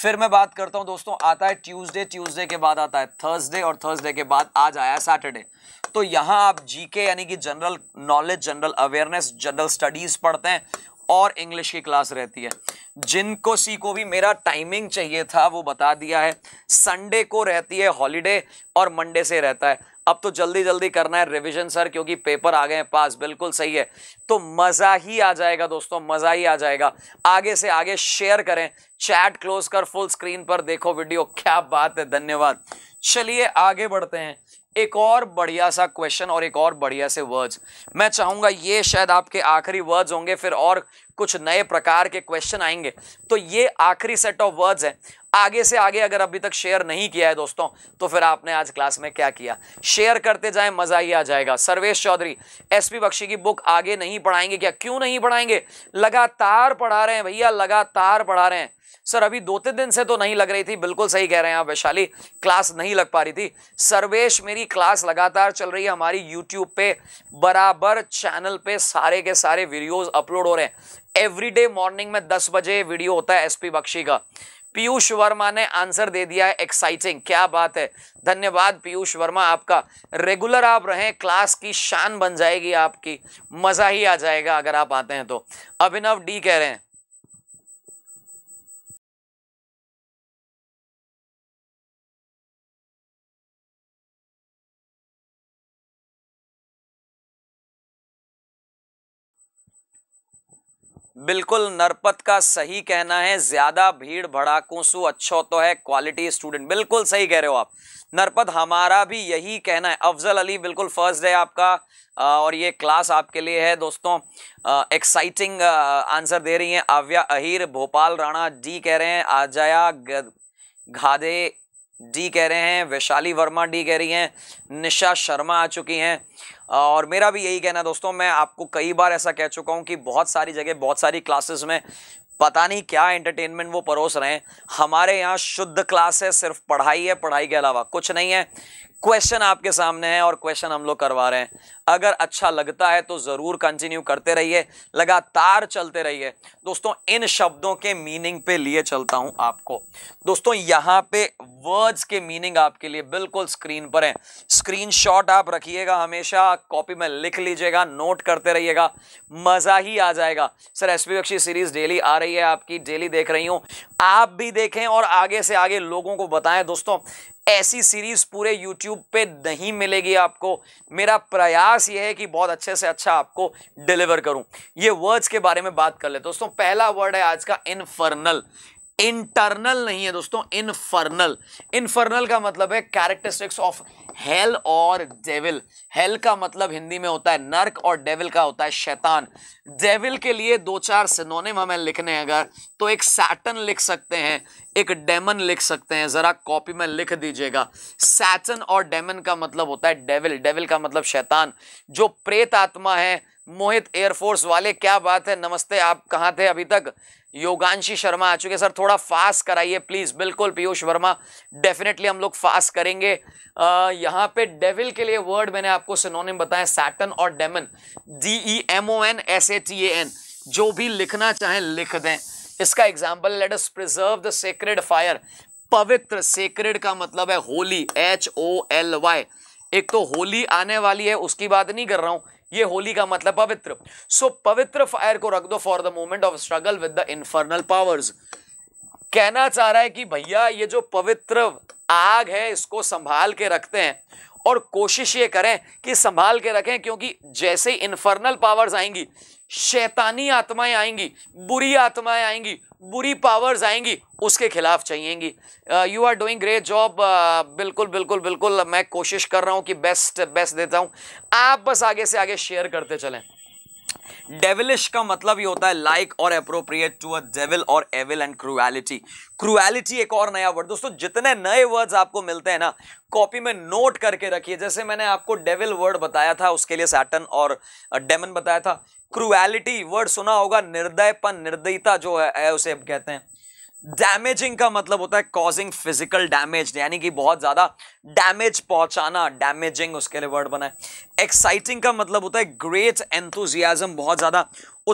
फिर मैं बात करता हूँ दोस्तों आता है ट्यूसडे ट्यूसडे के बाद आता है थर्सडे और थर्सडे के बाद आज आया सैटरडे तो यहाँ आप जीके यानी कि general knowledge general awareness general studies पढ़ते हैं और इंग्लिश की क्लास रहती है जिनको सी को भी मेरा टाइमिंग चाहिए था वो बता दिया है संडे को रहती है हॉलीडे और मंडे से रहता है अब तो जल्दी जल्दी करना है रिवीजन सर क्योंकि पेपर आ गए हैं पास बिल्कुल सही है तो मज़ा ही आ जाएगा दोस्तों मज़ा ही आ जाएगा आगे से आगे शेयर करें चैट क्लोज कर फुल स्क्रीन पर देखो वीडियो क्या बात है धन्यवाद चलिए आगे बढ़ते हैं एक और बढ़िया सा क्वेश्चन और एक और बढ़िया से वर्ड्स मैं चाहूँगा ये शायद आपके आखिरी वर्ड्स होंगे फिर और कुछ नए प्रकार के क्वेश्चन आएंगे तो ये आखिरी सेट ऑफ वर्ड्स हैं आगे से आगे अगर अभी तक शेयर नहीं किया है दोस्तों तो फिर आपने आज क्लास में क्या किया शेयर करते जाए मजा ही आ जाएगा सर्वेश चौधरी एस पी बख्शी की बुक आगे नहीं पढ़ाएंगे क्या क्यों नहीं पढ़ाएंगे लगातार पढ़ा रहे हैं भैया लगातार पढ़ा रहे हैं सर अभी दो तीन दिन से तो नहीं लग रही थी बिल्कुल सही कह रहे हैं आप वैशाली क्लास नहीं लग पा रही थी सर्वेश मेरी क्लास लगातार चल रही है हमारी यूट्यूब पे बराबर चैनल पे सारे के सारे वीडियोस अपलोड हो रहे हैं एवरीडे मॉर्निंग में दस बजे वीडियो होता है एसपी बख्शी का पीयूष वर्मा ने आंसर दे दिया है एक्साइटिंग क्या बात है धन्यवाद पीयूष वर्मा आपका रेगुलर आप रहें क्लास की शान बन जाएगी आपकी मज़ा ही आ जाएगा अगर आप आते हैं तो अभिनव डी कह रहे हैं बिल्कुल नरपत का सही कहना है ज्यादा भीड़ भड़ाकों सु अच्छो तो है क्वालिटी स्टूडेंट बिल्कुल सही कह रहे हो आप नरपत हमारा भी यही कहना है अफजल अली बिल्कुल फर्स्ट डे आपका और ये क्लास आपके लिए है दोस्तों एक्साइटिंग आंसर दे रही हैं आव्या अहिर भोपाल राणा जी कह रहे हैं आजाया घादे डी कह रहे हैं वैशाली वर्मा डी कह रही हैं निशा शर्मा आ चुकी हैं और मेरा भी यही कहना है दोस्तों मैं आपको कई बार ऐसा कह चुका हूं कि बहुत सारी जगह बहुत सारी क्लासेस में पता नहीं क्या एंटरटेनमेंट वो परोस रहे हैं हमारे यहाँ शुद्ध क्लास है सिर्फ पढ़ाई है पढ़ाई के अलावा कुछ नहीं है क्वेश्चन आपके सामने है और क्वेश्चन हम लोग करवा रहे हैं अगर अच्छा लगता है तो ज़रूर कंटिन्यू करते रहिए लगातार चलते रहिए दोस्तों इन शब्दों के मीनिंग पे लिए चलता हूं आपको दोस्तों यहाँ पे वर्ड्स के मीनिंग आपके लिए बिल्कुल स्क्रीन पर है स्क्रीनशॉट आप रखिएगा हमेशा कॉपी में लिख लीजिएगा नोट करते रहिएगा मज़ा ही आ जाएगा sir S P series daily आ रही है आपकी डेली देख रही हूं आप भी देखें और आगे से आगे लोगों को बताएं दोस्तों ऐसी सीरीज पूरे यूट्यूब पे नहीं मिलेगी आपको मेरा प्रयास यह है कि बहुत अच्छे से अच्छा आपको डिलीवर करूं ये वर्ड्स के बारे में बात कर ले दोस्तों पहला वर्ड है आज का इनफर्नल इंटरनल नहीं है दोस्तों इनफर्नल इनफर्नल का मतलब है कैरेक्टरिस्टिक्स ऑफ हेल और डेविल हेल का मतलब हिंदी में होता है नर्क और डेविल का होता है शैतान डेविल के लिए दो चार सिनोनिम हमें लिखने हैं अगर तो एक सैटन लिख सकते हैं एक डेमन लिख सकते हैं ज़रा कॉपी में लिख दीजिएगा सैटन और डेमन का मतलब होता है डेविल डेविल का मतलब शैतान जो प्रेत आत्मा है मोहित एयरफोर्स वाले क्या बात है नमस्ते आप कहाँ थे अभी तक योगांशी शर्मा आ चुके सर थोड़ा फास्ट कराइए प्लीज़ बिल्कुल पीयूष वर्मा डेफिनेटली हम लोग फास्ट करेंगे यहाँ पे डेविल के लिए वर्ड मैंने आपको सिनोनिम बताया सैटन और demon D E M O N S A T A N भी लिखना चाहें लिख दें इसका example let's preserve the sacred fire पवित्र सेक्रेड का मतलब है holy H O L Y एक तो होली आने वाली है उसकी बात नहीं कर रहा हूँ ये होली का मतलब पवित्र सो so, पवित्र फायर को रख दो for the moment of struggle with the infernal powers कहना चाह रहा है कि भैया ये जो पवित्र आग है इसको संभाल के रखते हैं और कोशिश ये करें कि संभाल के रखें क्योंकि जैसे ही इन्फर्नल पावर्स आएंगी शैतानी आत्माएं आएंगी बुरी आत्माएं आएंगी बुरी पावर्स आएंगी उसके खिलाफ चाहिएंगी you are doing great job बिल्कुल बिल्कुल बिल्कुल मैं कोशिश कर रहा हूँ कि बेस्ट बेस्ट देता हूँ आप बस आगे से आगे शेयर करते चलें डेविलिश का मतलब ये होता है लाइक और अप्रोप्रिएट टू अ डेविल और एविल एंड क्रुएलिटी क्रुएलिटी एक और नया वर्ड दोस्तों जितने नए वर्ड्स आपको मिलते हैं ना कॉपी में नोट करके रखिए जैसे मैंने आपको डेविल वर्ड बताया था उसके लिए सैटन और डेमन बताया था क्रुएलिटी वर्ड सुना होगा निर्दयपन निर्दयता जो है, है उसे कहते हैं डैमेजिंग का मतलब होता है कॉजिंग फिजिकल डैमेज यानी कि बहुत ज्यादा डैमेज पहुंचाना डैमेजिंग उसके लिए वर्ड बना है एक्साइटिंग का मतलब होता है ग्रेट एंथुजियाजम बहुत ज्यादा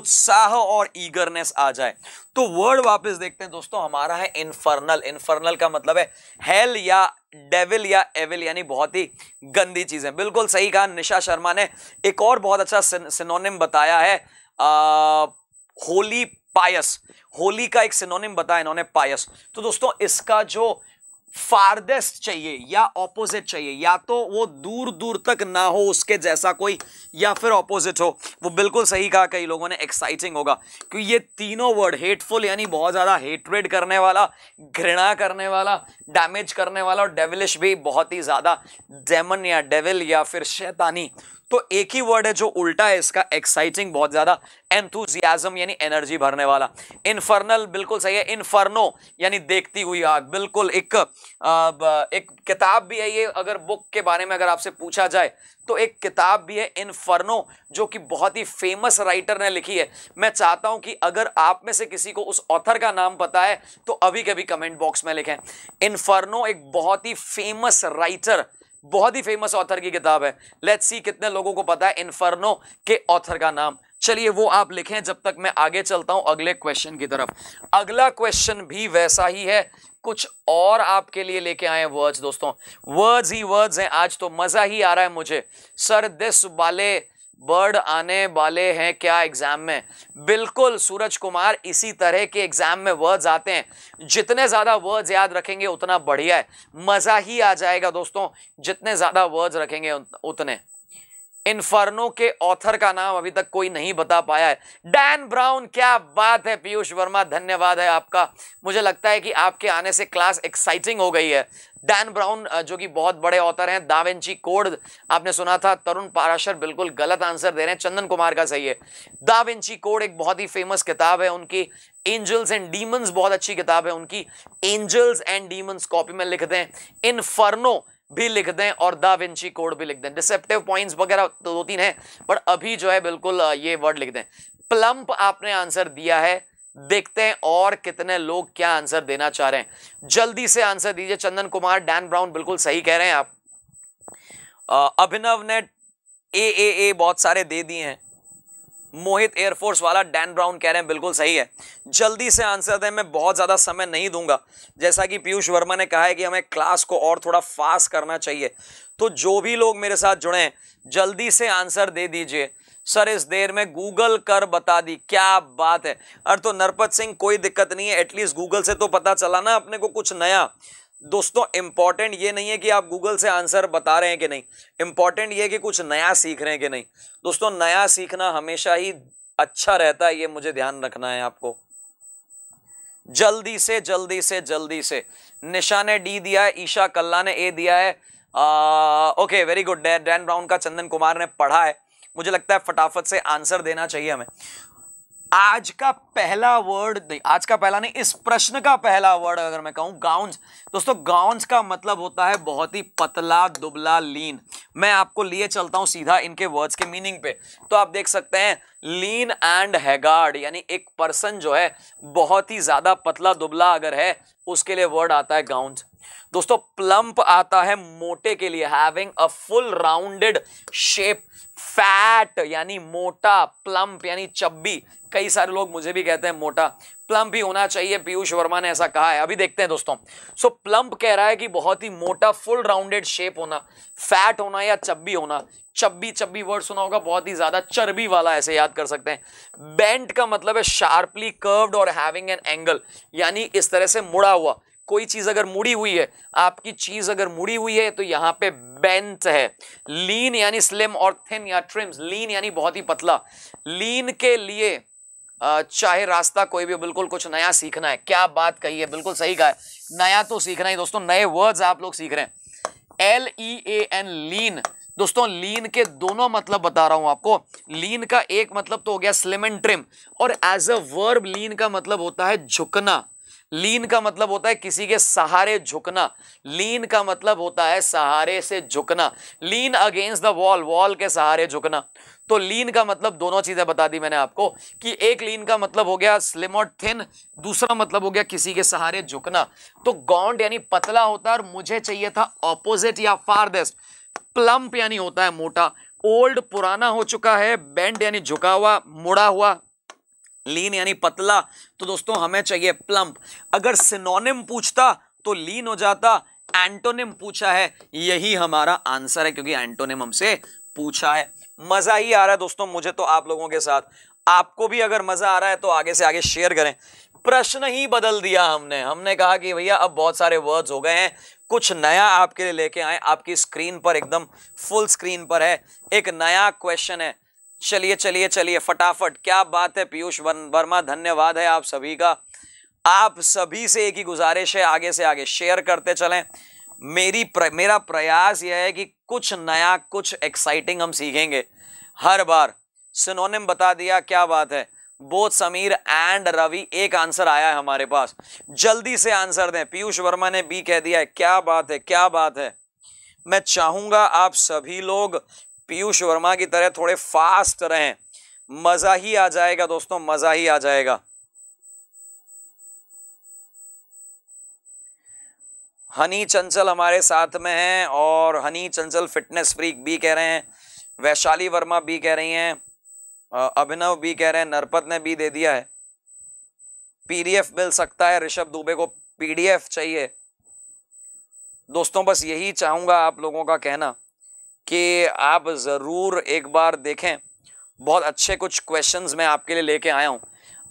उत्साह और ईगरनेस आ जाए तो वर्ड वापस देखते हैं दोस्तों हमारा है इनफर्नल इनफर्नल का मतलब है हेल या डेविल या एविल यानी बहुत ही गंदी चीजें बिल्कुल सही कहा निशा शर्मा ने एक और बहुत अच्छा सिनोनिम बताया है आ, होली पायस होली का एक सिनोनिम बताया इन्होंने पायस तो दोस्तों इसका जो फारदेस्ट चाहिए या ऑपोजिट चाहिए या तो वो दूर दूर तक ना हो उसके जैसा कोई या फिर ऑपोजिट हो वो बिल्कुल सही कहा कई लोगों ने एक्साइटिंग होगा क्योंकि ये तीनों वर्ड हेटफुल यानी बहुत ज़्यादा हेटरेड करने वाला घृणा करने वाला डैमेज करने वाला और डेविलिश भी बहुत ही ज़्यादा डेमन या डेविल या फिर शैतानी तो एक ही वर्ड है जो उल्टा है इसका एक्साइटिंग बहुत ज्यादा एंथुजियाजम यानी एनर्जी भरने वाला इनफर्नल बिल्कुल सही है इनफर्नो यानी देखती हुई आग बिल्कुल एक एक किताब भी है ये अगर बुक के बारे में अगर आपसे पूछा जाए तो एक किताब भी है इनफर्नो जो कि बहुत ही फेमस राइटर ने लिखी है मैं चाहता हूं कि अगर आप में से किसी को उस ऑथर का नाम पता है तो अभी कभी कमेंट बॉक्स में लिखें इनफर्नो एक बहुत ही फेमस राइटर बहुत ही फेमस ऑथर की किताब है लेट्स सी कितने लोगों को पता है इनफर्नो के ऑथर का नाम चलिए वो आप लिखें जब तक मैं आगे चलता हूं अगले क्वेश्चन की तरफ अगला क्वेश्चन भी वैसा ही है कुछ और आपके लिए लेके आए वर्ड्स दोस्तों वर्ड्स ही वर्ड्स हैं आज तो मजा ही आ रहा है मुझे सर दिस वाले बर्ड आने वाले हैं क्या एग्ज़ाम में बिल्कुल सूरज कुमार इसी तरह के एग्ज़ाम में वर्ड्स आते हैं जितने ज़्यादा वर्ड्स याद रखेंगे उतना बढ़िया है मज़ा ही आ जाएगा दोस्तों जितने ज़्यादा वर्ड्स रखेंगे उतने इनफर्नो के ऑथर का नाम अभी तक कोई नहीं बता पाया है डैन ब्राउन क्या बात है पीयूष वर्मा धन्यवाद है आपका मुझे लगता है कि आपके आने से क्लास एक्साइटिंग हो गई है डैन ब्राउन जो कि बहुत बड़े ऑथर हैं दावेंची कोड आपने सुना था तरुण पाराशर बिल्कुल गलत आंसर दे रहे हैं चंदन कुमार का सही है दावेंची कोड एक बहुत ही फेमस किताब है उनकी एंजल्स एंड डीमंस बहुत अच्छी किताब है उनकी एंजल्स एंड डीमंस कॉपी में लिख दें इन फर्नो भी लिख दें और दा विंची कोड भी लिख दें डिसेप्टिव पॉइंट्स वगैरह तो दो तीन है बट अभी जो है बिल्कुल ये वर्ड लिख दें प्लम्प आपने आंसर दिया है देखते हैं और कितने लोग क्या आंसर देना चाह रहे हैं जल्दी से आंसर दीजिए चंदन कुमार डैन ब्राउन बिल्कुल सही कह रहे हैं आप अभिनव ने ए ए ए बहुत सारे दे दिए हैं मोहित एयरफोर्स वाला डैन ब्राउन कह रहे हैं बिल्कुल सही है जल्दी से आंसर दें मैं बहुत ज़्यादा समय नहीं दूंगा जैसा कि पीयूष वर्मा ने कहा है कि हमें क्लास को और थोड़ा फास्ट करना चाहिए तो जो भी लोग मेरे साथ जुड़े हैं जल्दी से आंसर दे दीजिए सर इस देर में गूगल कर बता दी क्या बात है अरे तो नरपत सिंह कोई दिक्कत नहीं है एटलीस्ट गूगल से तो पता चला ना अपने को कुछ नया दोस्तों इंपॉर्टेंट ये नहीं है कि आप गूगल से आंसर बता रहे हैं कि नहीं इंपॉर्टेंट ये कि कुछ नया सीख रहे हैं कि नहीं दोस्तों नया सीखना हमेशा ही अच्छा रहता है ये मुझे ध्यान रखना है आपको जल्दी से जल्दी से जल्दी से निशा ने डी दिया है ईशा कल्ला ने ए दिया है uh, okay very good Dan Brown का चंदन कुमार ने पढ़ा है मुझे लगता है फटाफट से आंसर देना चाहिए हमें आज का पहला वर्ड नहीं आज का पहला नहीं इस प्रश्न का पहला वर्ड अगर मैं कहूं गाउंस दोस्तों गाउंस का मतलब होता है बहुत ही पतला दुबला लीन मैं आपको लिए चलता हूं सीधा इनके वर्ड्स के मीनिंग पे तो आप देख सकते हैं लीन एंड हैगार्ड यानी एक पर्सन जो है बहुत ही ज़्यादा पतला दुबला अगर है उसके लिए वर्ड आता है गाउंस दोस्तों प्लम्प आता है मोटे के लिए having a full rounded shape fat यानी मोटा प्लम्प यानी चब्बी कई सारे लोग मुझे भी कहते हैं मोटा प्लम्प भी होना चाहिए पीयूष वर्मा ने ऐसा कहा है अभी देखते हैं दोस्तों सो so, प्लम्प कह रहा है कि बहुत ही मोटा फुल राउंडेड शेप होना फैट होना या चब्बी होना चब्बी चब्बी वर्ड सुना होगा बहुत ही ज्यादा चर्बी वाला ऐसे याद कर सकते हैं बेंट का मतलब है शार्पली कर्व्ड और हैविंग एन एंगल यानी इस तरह से मुड़ा हुआ कोई चीज़ अगर मुड़ी हुई है आपकी चीज़ अगर मुड़ी हुई है तो यहाँ पे बेंट है लीन यानी स्लिम और थिन या ट्रिम्स लीन यानी बहुत ही पतला लीन के लिए चाहे रास्ता कोई भी बिल्कुल कुछ नया सीखना है क्या बात कही है बिल्कुल सही कहा नया तो सीखना ही दोस्तों नए वर्ड्स आप लोग सीख रहे हैं एल ई ए एन लीन दोस्तों लीन के दोनों मतलब बता रहा हूं आपको लीन का एक मतलब तो हो गया स्लिम एंड ट्रिम और एज अ वर्ब लीन का मतलब होता है झुकना लीन का मतलब होता है किसी के सहारे झुकना लीन का मतलब होता है सहारे से झुकना lean against the wall wall के सहारे झुकना तो लीन का मतलब दोनों चीज़ें बता दी मैंने आपको कि एक लीन का मतलब हो गया स्लिम और थिन दूसरा मतलब हो गया किसी के सहारे झुकना तो गौंड यानी पतला होता है और मुझे चाहिए था ऑपोजिट या फारदेस्ट प्लम्प यानी होता है मोटा ओल्ड पुराना हो चुका है बेंड यानी झुका हुआ मुड़ा हुआ लीन यानी पतला तो दोस्तों हमें चाहिए प्लम्प अगर सिनोनिम पूछता तो लीन हो जाता एंटोनिम पूछा है यही हमारा आंसर है क्योंकि एंटोनिम हमसे पूछा है मजा ही आ रहा है दोस्तों मुझे तो आप लोगों के साथ आपको भी अगर मजा आ रहा है तो आगे से आगे शेयर करें प्रश्न ही बदल दिया हमने हमने कहा कि भैया अब बहुत सारे वर्ड्स हो गए हैं कुछ नया आपके लिए लेके आए आपकी स्क्रीन पर एकदम फुल स्क्रीन पर है एक नया क्वेश्चन है चलिए चलिए चलिए फटाफट क्या बात है पीयूष वर्मा धन्यवाद है आप सभी का आप सभी से एक ही गुजारिश है आगे से आगे शेयर करते चलें मेरी प्र, मेरा प्रयास यह है कि कुछ नया कुछ एक्साइटिंग हम सीखेंगे हर बार सिनोनिम बता दिया क्या बात है बोध समीर एंड रवि एक आंसर आया है हमारे पास जल्दी से आंसर दें पीयूष वर्मा ने बी कह दिया है क्या बात है क्या बात है मैं चाहूंगा आप सभी लोग पीयूष वर्मा की तरह थोड़े फास्ट रहें मजा ही आ जाएगा दोस्तों मजा ही आ जाएगा हनी चंचल हमारे साथ में हैं और हनी चंचल फिटनेस फ्रीक भी कह रहे हैं वैशाली वर्मा भी कह रही हैं अभिनव भी कह रहे हैं नरपत ने भी दे दिया है पीडीएफ मिल सकता है ऋषभ दुबे को पीडीएफ चाहिए दोस्तों बस यही चाहूँगा आप लोगों का कहना कि आप ज़रूर एक बार देखें बहुत अच्छे कुछ क्वेश्चंस मैं आपके लिए लेके आया हूँ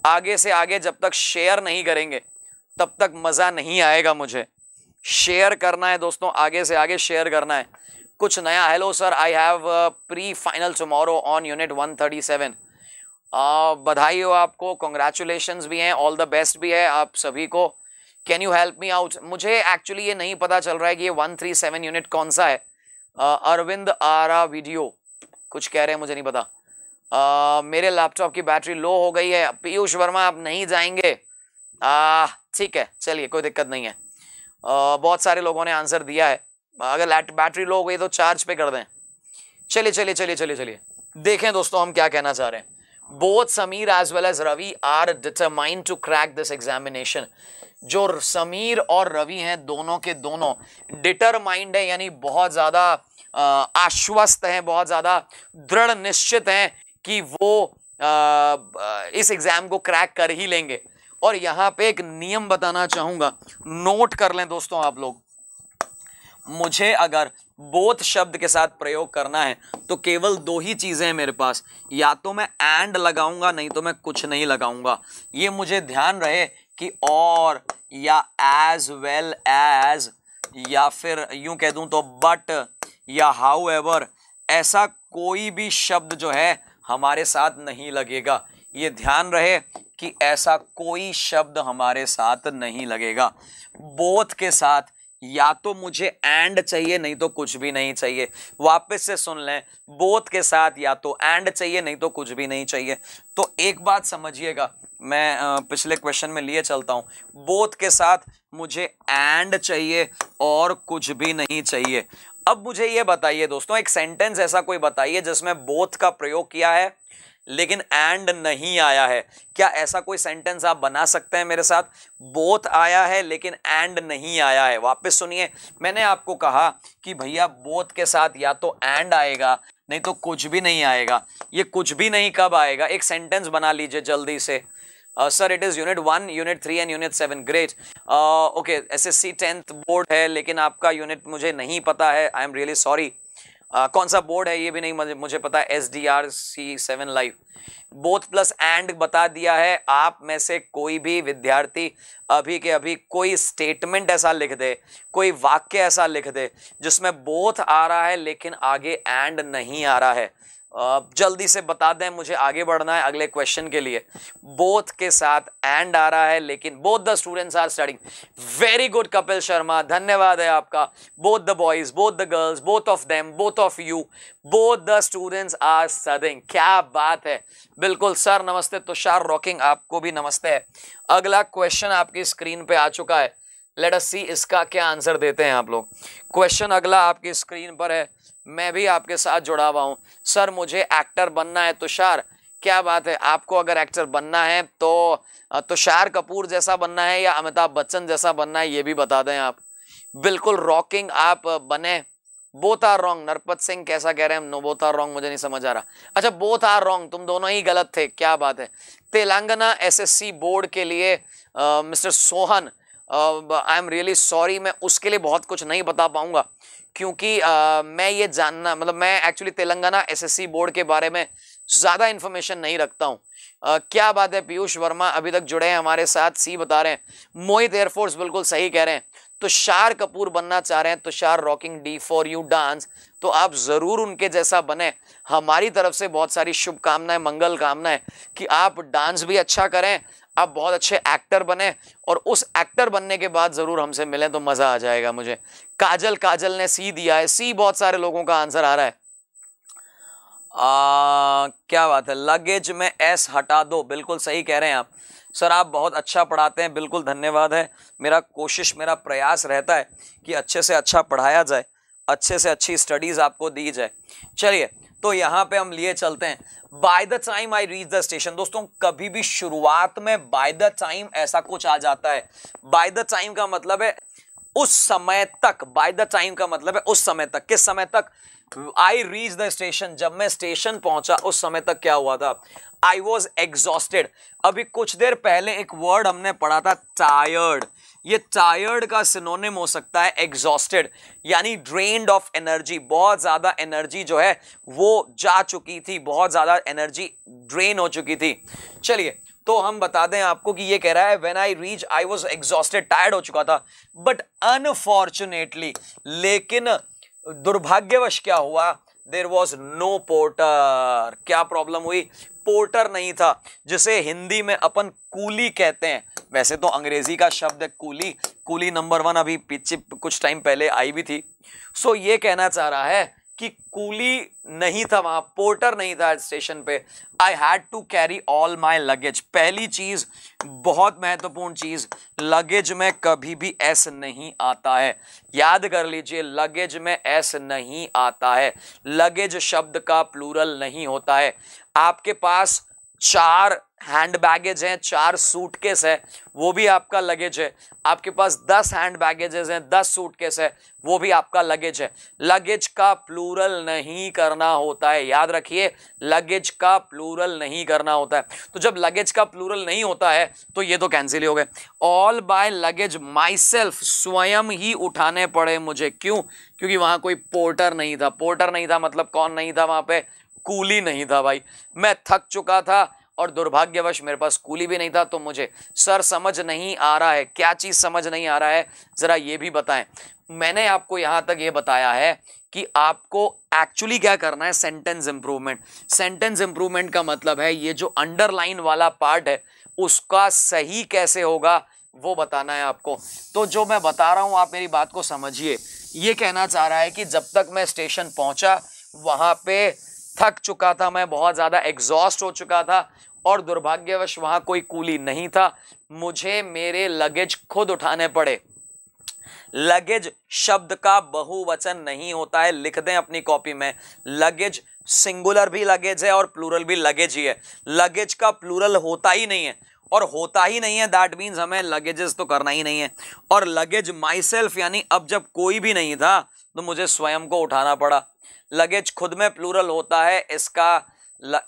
आगे से आगे जब तक शेयर नहीं करेंगे तब तक मज़ा नहीं आएगा मुझे शेयर करना है दोस्तों आगे से आगे शेयर करना है कुछ नया hello sir I have pre final tomorrow on unit 137 बधाई हो आपको कॉन्ग्रेचुलेशन भी हैं ऑल द बेस्ट भी है आप सभी को can you help me out मुझे एक्चुअली ये नहीं पता चल रहा है कि ये 137 यूनिट कौन सा है अरविंद आरा वीडियो कुछ कह रहे हैं मुझे नहीं पता आ, मेरे लैपटॉप की बैटरी लो हो गई है पीयूष वर्मा आप नहीं जाएंगे ठीक है चलिए कोई दिक्कत नहीं है आ, बहुत सारे लोगों ने आंसर दिया है अगर बैटरी लो हो गई तो चार्ज पे कर दें चलिए चलिए चलिए चलिए चलिए देखें दोस्तों हम क्या कहना चाह रहे हैं both Sameer as well as Ravi are determined to crack this examination जो समीर और रवि हैं दोनों के दोनों डिटरमाइंड है यानी बहुत ज़्यादा आश्वस्त हैं बहुत ज़्यादा दृढ़ निश्चित हैं कि वो इस एग्ज़ाम को क्रैक कर ही लेंगे और यहाँ पे एक नियम बताना चाहूँगा नोट कर लें दोस्तों आप लोग मुझे अगर बोथ शब्द के साथ प्रयोग करना है तो केवल दो ही चीज़ें हैं मेरे पास या तो मैं एंड लगाऊंगा नहीं तो मैं कुछ नहीं लगाऊंगा ये मुझे ध्यान रहे कि और या एज वेल एज या फिर यूं कह दूं तो बट या हाउ एवर ऐसा कोई भी शब्द जो है हमारे साथ नहीं लगेगा ये ध्यान रहे कि ऐसा कोई शब्द हमारे साथ नहीं लगेगा बोथ के साथ या तो मुझे एंड चाहिए नहीं तो कुछ भी नहीं चाहिए वापस से सुन लें बोथ के साथ या तो एंड चाहिए नहीं तो कुछ भी नहीं चाहिए तो एक बात समझिएगा मैं पिछले क्वेश्चन में लिए चलता हूं बोथ के साथ मुझे एंड चाहिए और कुछ भी नहीं चाहिए अब मुझे ये बताइए दोस्तों एक सेंटेंस ऐसा कोई बताइए जिसमें बोथ का प्रयोग किया है लेकिन एंड नहीं आया है क्या ऐसा कोई सेंटेंस आप बना सकते हैं मेरे साथ बोथ आया है लेकिन एंड नहीं आया है वापस सुनिए मैंने आपको कहा कि भैया बोथ के साथ या तो एंड आएगा नहीं तो कुछ भी नहीं आएगा ये कुछ भी नहीं कब आएगा एक सेंटेंस बना लीजिए जल्दी से sir it is unit one unit three and unit seven great okay S S C tenth board है लेकिन आपका यूनिट मुझे नहीं पता है I am really sorry uh, कौन सा बोर्ड है ये भी नहीं मुझे पता S D R C seven live both plus and बता दिया है आप में से कोई भी विद्यार्थी अभी के अभी कोई स्टेटमेंट ऐसा लिख दे कोई वाक्य ऐसा लिख दे जिसमें बोथ आ रहा है लेकिन आगे एंड नहीं आ रहा है जल्दी से बता दें मुझे आगे बढ़ना है अगले क्वेश्चन के लिए बोथ के साथ एंड आ रहा है लेकिन both the students are studying very good Kapil Sharma धन्यवाद है आपका both the boys both the girls both of them both of you both the students are studying क्या बात है बिल्कुल सर नमस्ते तुषार तो, रॉकिंग आपको भी नमस्ते है अगला क्वेश्चन आपकी स्क्रीन पर आ चुका है लेट अस सी इसका क्या आंसर देते हैं आप लोग क्वेश्चन अगला आपकी स्क्रीन पर है मैं भी आपके साथ जुड़ा हुआ हूँ सर मुझे एक्टर बनना है तुषार क्या बात है आपको अगर एक्टर बनना है तो तुषार कपूर जैसा बनना है या अमिताभ बच्चन जैसा बनना है ये भी बता दें आप बिल्कुल रॉकिंग आप बने both are wrong Narpat Singh कैसा कह रहे हैं नो बोथ आर रॉन्ग मुझे नहीं समझ आ रहा अच्छा बोथ आर रॉन्ग तुम दोनों ही गलत थे क्या बात है तेलंगाना एसएससी बोर्ड के लिए uh, mister Sohan I am really sorry मैं उसके लिए बहुत कुछ नहीं बता पाऊँगा क्योंकि uh, मैं ये जानना मतलब मैं एक्चुअली तेलंगाना एसएससी बोर्ड के बारे में ज़्यादा इन्फॉर्मेशन नहीं रखता हूँ uh, क्या बात है पीयूष वर्मा अभी तक जुड़े हैं हमारे साथ सी बता रहे हैं मोहित एयरफोर्स बिल्कुल सही कह रहे हैं तो शार कपूर बनना चाह रहे हैं तो शार rocking D for you dance तो आप ज़रूर उनके जैसा बने हमारी तरफ से बहुत सारी शुभकामनाएं मंगल कामनाएं कि आप डांस भी अच्छा करें आप बहुत अच्छे एक्टर बने और उस एक्टर बनने के बाद ज़रूर हमसे मिलें तो मज़ा आ जाएगा मुझे काजल काजल ने सी दिया है सी बहुत सारे लोगों का आंसर आ रहा है आ, क्या बात है लगेज में एस हटा दो बिल्कुल सही कह रहे हैं आप सर आप बहुत अच्छा पढ़ाते हैं बिल्कुल धन्यवाद है मेरा कोशिश मेरा प्रयास रहता है कि अच्छे से अच्छा पढ़ाया जाए अच्छे से अच्छी स्टडीज़ आपको दी जाए चलिए तो यहां पे हम लिए चलते हैं by the time I reach the station दोस्तों कभी भी शुरुआत में बाय द टाइम ऐसा कुछ आ जाता है बाय द टाइम का मतलब है उस समय तक बाय द टाइम का मतलब है उस समय तक किस समय तक आई रीच द स्टेशन जब मैं स्टेशन पहुंचा उस समय तक क्या हुआ था आई वॉज एग्जॉस्टेड अभी कुछ देर पहले एक वर्ड हमने पढ़ा था टायर्ड ये टायर्ड का सिनोनिम हो सकता है एग्जॉस्टेड यानी ड्रेन्ड ऑफ एनर्जी बहुत ज़्यादा एनर्जी जो है वो जा चुकी थी बहुत ज़्यादा एनर्जी ड्रेन हो चुकी थी चलिए तो हम बता दें आपको कि ये कह रहा है when I reach I was exhausted tired हो चुका था बट अनफॉर्चुनेटली लेकिन दुर्भाग्यवश क्या हुआ देर वॉज नो पोर्टर क्या प्रॉब्लम हुई पोर्टर नहीं था जिसे हिंदी में अपन कूली कहते हैं वैसे तो अंग्रेजी का शब्द है कूली कूली नंबर वन अभी पीछे कुछ टाइम पहले आई भी थी सो ये कहना चाह रहा है कि कूली नहीं था वहां पोर्टर नहीं था स्टेशन पे I had to carry all my luggage पहली चीज़ बहुत महत्वपूर्ण चीज़ लगेज में कभी भी एस नहीं आता है याद कर लीजिए लगेज में एस नहीं आता है लगेज शब्द का प्लूरल नहीं होता है आपके पास चार हैंड बैगेज हैं चार सूटकेस है वो भी आपका लगेज है आपके पास दस हैंड बैगेजेस हैं दस सूटकेस है वो भी आपका लगेज है लगेज का प्लूरल नहीं करना होता है याद रखिए लगेज का प्लूरल नहीं करना होता है तो जब लगेज का प्लूरल नहीं होता है तो ये तो कैंसिल ही हो गए all by luggage myself स्वयं ही उठाने पड़े मुझे क्यों क्योंकि वहाँ कोई पोर्टर नहीं था पोर्टर नहीं था मतलब कौन नहीं था वहाँ पे कूली नहीं था भाई मैं थक चुका था और दुर्भाग्यवश मेरे पास कूली भी नहीं था तो मुझे सर समझ नहीं आ रहा है क्या चीज़ समझ नहीं आ रहा है ज़रा ये भी बताएं मैंने आपको यहाँ तक ये बताया है कि आपको एक्चुअली क्या करना है सेंटेंस इंप्रूवमेंट सेंटेंस इंप्रूवमेंट का मतलब है ये जो अंडरलाइन वाला पार्ट है उसका सही कैसे होगा वो बताना है आपको तो जो मैं बता रहा हूँ आप मेरी बात को समझिए ये कहना चाह रहा है कि जब तक मैं स्टेशन पहुँचा वहाँ पे थक चुका था मैं बहुत ज़्यादा एग्जॉस्ट हो चुका था और दुर्भाग्यवश वहाँ कोई कूली नहीं था मुझे मेरे लगेज खुद उठाने पड़े लगेज शब्द का बहुवचन नहीं होता है लिख दें अपनी कॉपी में लगेज सिंगुलर भी लगेज है और प्लूरल भी लगेज ही है लगेज का प्लूरल होता ही नहीं है और होता ही नहीं है दैट मीन्स हमें लगेजेस तो करना ही नहीं है और लगेज माई यानी अब जब कोई भी नहीं था तो मुझे स्वयं को उठाना पड़ा लगेज खुद में प्लूरल होता है इसका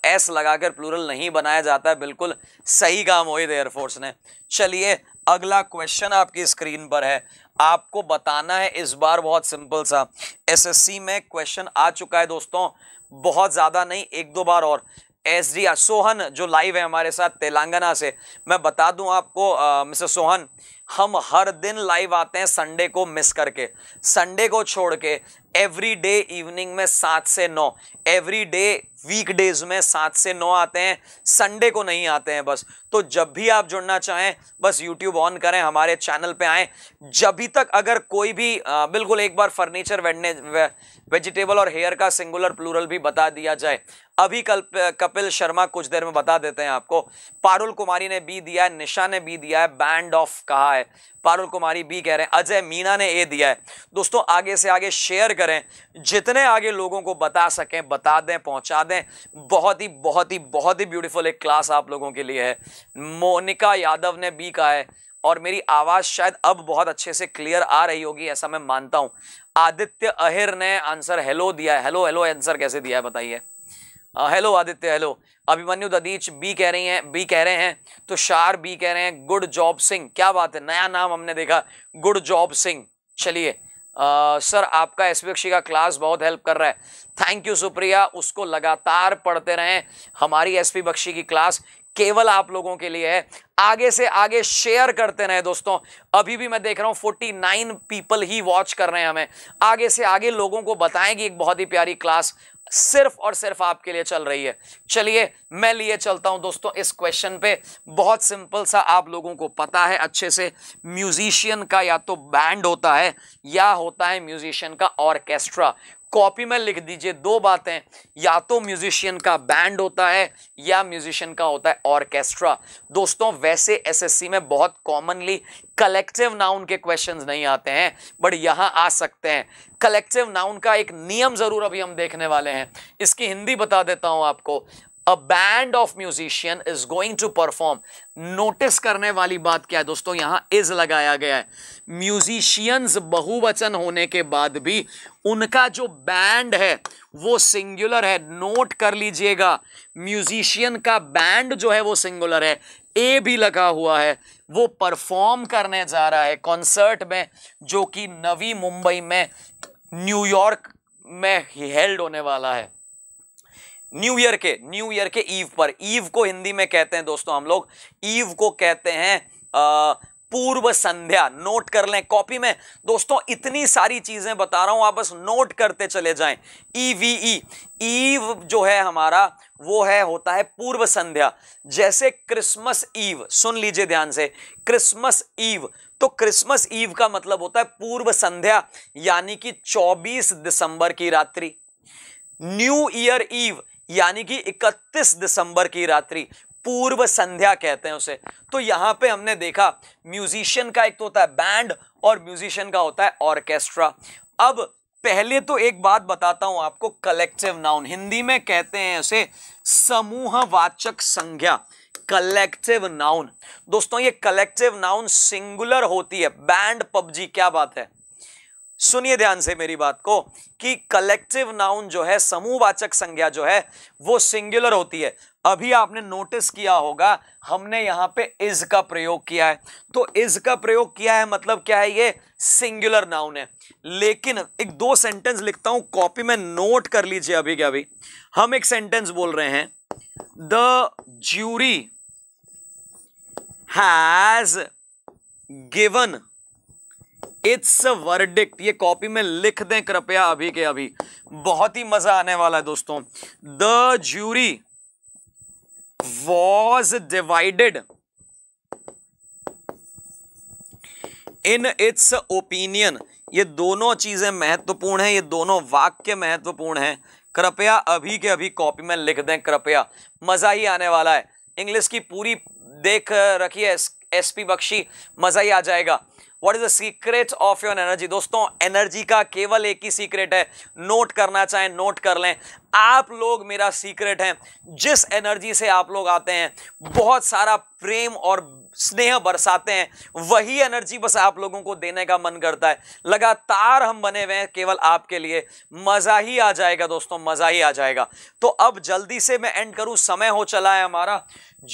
एस लगाकर प्लूरल नहीं बनाया जाता है बिल्कुल सही काम थे एयरफोर्स तो ने चलिए अगला क्वेश्चन आपकी स्क्रीन पर है आपको बताना है इस बार बहुत सिंपल सा एसएससी में क्वेश्चन आ चुका है दोस्तों बहुत ज़्यादा नहीं एक दो बार और एस डी सोहन जो लाइव है हमारे साथ तेलंगाना से मैं बता दूं आपको मिस्टर सोहन हम हर दिन लाइव आते हैं संडे को मिस करके संडे को छोड़ के एवरी डे इवनिंग में सात से नौ एवरी डे वीक डेज में सात से नौ आते हैं संडे को नहीं आते हैं बस तो जब भी आप जुड़ना चाहें बस यूट्यूब ऑन करें हमारे चैनल पे आएँ जब भी तक अगर कोई भी आ, बिल्कुल एक बार फर्नीचर वेडने वे, वेजिटेबल और हेयर का सिंगुलर प्लूरल भी बता दिया जाए अभी कल कपिल शर्मा कुछ देर में बता देते हैं आपको पारुल कुमारी ने बी दिया है निशा ने बी दिया है बैंड ऑफ कहा है है पारुल कुमारी बी कह रहे हैं अजय मीना ने ए दिया है दोस्तों आगे से आगे शेयर करें जितने आगे लोगों को बता सकें बता दें पहुंचा दें बहुत ही बहुत ही बहुत ही ब्यूटीफुल एक क्लास आप लोगों के लिए है मोनिका यादव ने बी कहा है और मेरी आवाज़ शायद अब बहुत अच्छे से क्लियर आ रही होगी ऐसा मैं मानता हूं आदित्य अहिर ने आंसर हेलो दिया है हेलो हेलो आंसर कैसे दिया है बताइए हेलो आदित्य हेलो अभिमन्यु ददीच बी कह रही हैं बी कह रहे हैं तो शार बी कह रहे हैं गुड जॉब सिंह क्या बात है नया नाम हमने देखा गुड जॉब सिंह चलिए सर आपका एस का क्लास बहुत हेल्प कर रहा है थैंक यू सुप्रिया उसको लगातार पढ़ते रहें हमारी एस बख्शी की क्लास केवल आप लोगों के लिए है आगे से आगे शेयर करते रहे दोस्तों अभी भी मैं देख रहा हूं फोर्टी नाइन पीपल ही वॉच कर रहे हैं हमें आगे से आगे लोगों को बताएं कि एक बहुत ही प्यारी क्लास सिर्फ और सिर्फ आपके लिए चल रही है चलिए मैं लिए चलता हूं दोस्तों इस क्वेश्चन पे बहुत सिंपल सा आप लोगों को पता है अच्छे से म्यूजिशियन का या तो बैंड होता है या होता है म्यूजिशियन का ऑर्केस्ट्रा कॉपी में लिख दीजिए दो बातें या तो म्यूजिशियन का बैंड होता है या म्यूजिशियन का होता है ऑर्केस्ट्रा दोस्तों वैसे एसएससी में बहुत कॉमनली कलेक्टिव नाउन के क्वेश्चंस नहीं आते हैं बट यहां आ सकते हैं कलेक्टिव नाउन का एक नियम ज़रूर अभी हम देखने वाले हैं इसकी हिंदी बता देता हूं आपको a band of musician is going to perform notice करने वाली बात क्या है दोस्तों यहां इज लगाया गया है म्यूजिशियंस बहुवचन होने के बाद भी उनका जो बैंड है वो सिंगुलर है नोट कर लीजिएगा म्यूजिशियन का बैंड जो है वो सिंगुलर है ए भी लगा हुआ है वो परफॉर्म करने जा रहा है कॉन्सर्ट में जो कि नवी मुंबई में न्यूयॉर्क में हेल्ड होने वाला है न्यू ईयर के न्यू ईयर के ईव पर ईव को हिंदी में कहते हैं दोस्तों हम लोग ईव को कहते हैं आ, पूर्व संध्या नोट कर लें कॉपी में दोस्तों इतनी सारी चीजें बता रहा हूं आप बस नोट करते चले जाएं ई e e। ईव जो है हमारा वो है होता है पूर्व संध्या जैसे क्रिसमस ईव सुन लीजिए ध्यान से क्रिसमस ईव तो क्रिसमस ईव का मतलब होता है पूर्व संध्या यानी कि 24 दिसंबर की रात्रि न्यू ईयर ईव यानी कि 31 दिसंबर की रात्रि पूर्व संध्या कहते हैं उसे तो यहां पे हमने देखा म्यूजिशियन का एक तो होता है बैंड और म्यूजिशियन का होता है ऑर्केस्ट्रा अब पहले तो एक बात बताता हूं आपको कलेक्टिव नाउन हिंदी में कहते हैं उसे समूहवाचक संज्ञा कलेक्टिव नाउन दोस्तों ये कलेक्टिव नाउन सिंगुलर होती है बैंड पबजी क्या बात है सुनिए ध्यान से मेरी बात को कि कलेक्टिव नाउन जो है समूहवाचक संज्ञा जो है वो सिंगुलर होती है अभी आपने नोटिस किया होगा हमने यहां पे इज का प्रयोग किया है तो इज का प्रयोग किया है मतलब क्या है ये सिंगुलर नाउन है लेकिन एक दो सेंटेंस लिखता हूं कॉपी में नोट कर लीजिए अभी के अभी हम एक सेंटेंस बोल रहे हैं the jury has given its verdict ये कॉपी में लिख दें कृपया अभी के अभी बहुत ही मजा आने वाला है दोस्तों the jury was divided in its opinion ये दोनों चीजें महत्वपूर्ण है ये दोनों वाक्य महत्वपूर्ण है कृपया अभी के अभी कॉपी में लिख दें कृपया मजा ही आने वाला है इंग्लिश की पूरी देख रखिए एस, एस पी बख्शी मजा ही आ जाएगा what is the secret of your energy दोस्तों एनर्जी का केवल एक ही सीक्रेट है नोट करना चाहे नोट कर लें आप लोग मेरा सीक्रेट हैं जिस एनर्जी से आप लोग आते हैं बहुत सारा प्रेम और स्नेह बरसाते हैं वही एनर्जी बस आप लोगों को देने का मन करता है लगातार हम बने हुए हैं केवल आपके लिए मज़ा ही आ जाएगा दोस्तों मज़ा ही आ जाएगा तो अब जल्दी से मैं एंड करूं समय हो चला है हमारा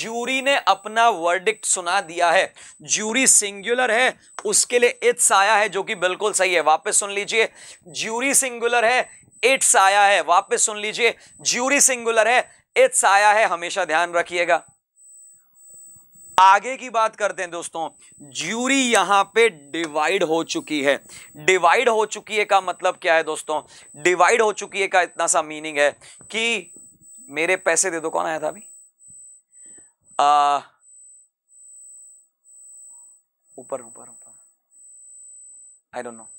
ज्यूरी ने अपना वर्डिक्ट सुना दिया है ज्यूरी सिंगुलर है उसके लिए इट्स आया है जो कि बिल्कुल सही है वापस सुन लीजिए ज्यूरी सिंगुलर है इट्स आया है वापस सुन लीजिए ज्यूरी सिंगुलर है इट्स आया है हमेशा ध्यान रखिएगा आगे की बात करते हैं दोस्तों ज्यूरी यहां पे डिवाइड हो चुकी है डिवाइड हो चुकी है का मतलब क्या है दोस्तों डिवाइड हो चुकी है का इतना सा मीनिंग है कि मेरे पैसे दे दो कौन आया था अभी ऊपर ऊपर ऊपर आई डोंट नो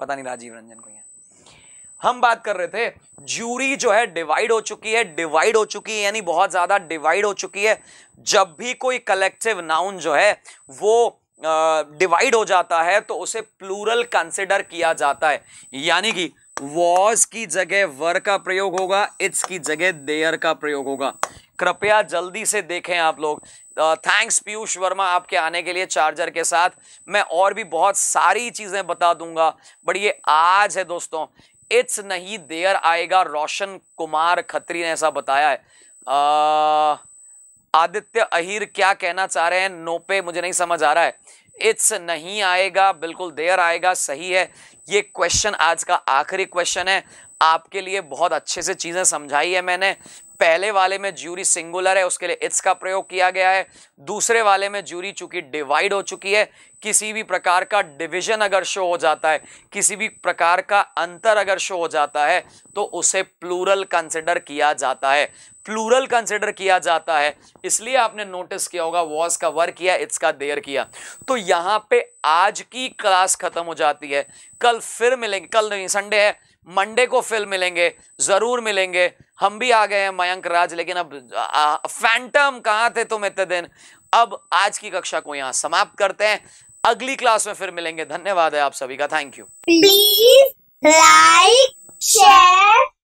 पता नहीं राजीव रंजन को यहां हम बात कर रहे थे ज्यूरी जो है डिवाइड हो चुकी है डिवाइड हो चुकी है यानी बहुत ज्यादा डिवाइड हो चुकी है जब भी कोई कलेक्टिव नाउन जो है वो डिवाइड uh, हो जाता है तो उसे प्लूरल कंसिडर किया जाता है यानी कि वॉज की जगह वर का प्रयोग होगा इट्स की जगह देयर का प्रयोग होगा कृपया जल्दी से देखें आप लोग थैंक्स पीयूष वर्मा आपके आने के लिए चार्जर के साथ मैं और भी बहुत सारी चीज़ें बता दूंगा बट ये आज है दोस्तों इट्स नहीं देयर आएगा रोशन कुमार खत्री ने ऐसा बताया है आ, आदित्य अहिर क्या कहना चाह रहे हैं नोपे मुझे नहीं समझ आ रहा है इट्स नहीं आएगा बिल्कुल देयर आएगा सही है ये क्वेश्चन आज का आखिरी क्वेश्चन है आपके लिए बहुत अच्छे से चीज़ें समझाई है मैंने पहले वाले में ज्यूरी सिंगुलर है उसके लिए इट्स का प्रयोग किया गया है दूसरे वाले में ज्यूरी चूंकि डिवाइड हो चुकी है किसी भी प्रकार का डिवीजन अगर शो हो जाता है किसी भी प्रकार का अंतर अगर शो हो जाता है तो उसे प्लूरल कंसिडर किया जाता है प्लूरल कंसिडर किया जाता है इसलिए आपने नोटिस किया होगा वॉज का वर किया इट्स का देर किया तो यहाँ पे आज की क्लास खत्म हो जाती है कल फिर मिलेंगे कल नहीं संडे है मंडे को फिर मिलेंगे जरूर मिलेंगे हम भी आ गए हैं मयंक राज लेकिन अब फैंटम कहाँ थे तुम इतने दिन अब आज की कक्षा को यहाँ समाप्त करते हैं अगली क्लास में फिर मिलेंगे धन्यवाद है आप सभी का thank you please like share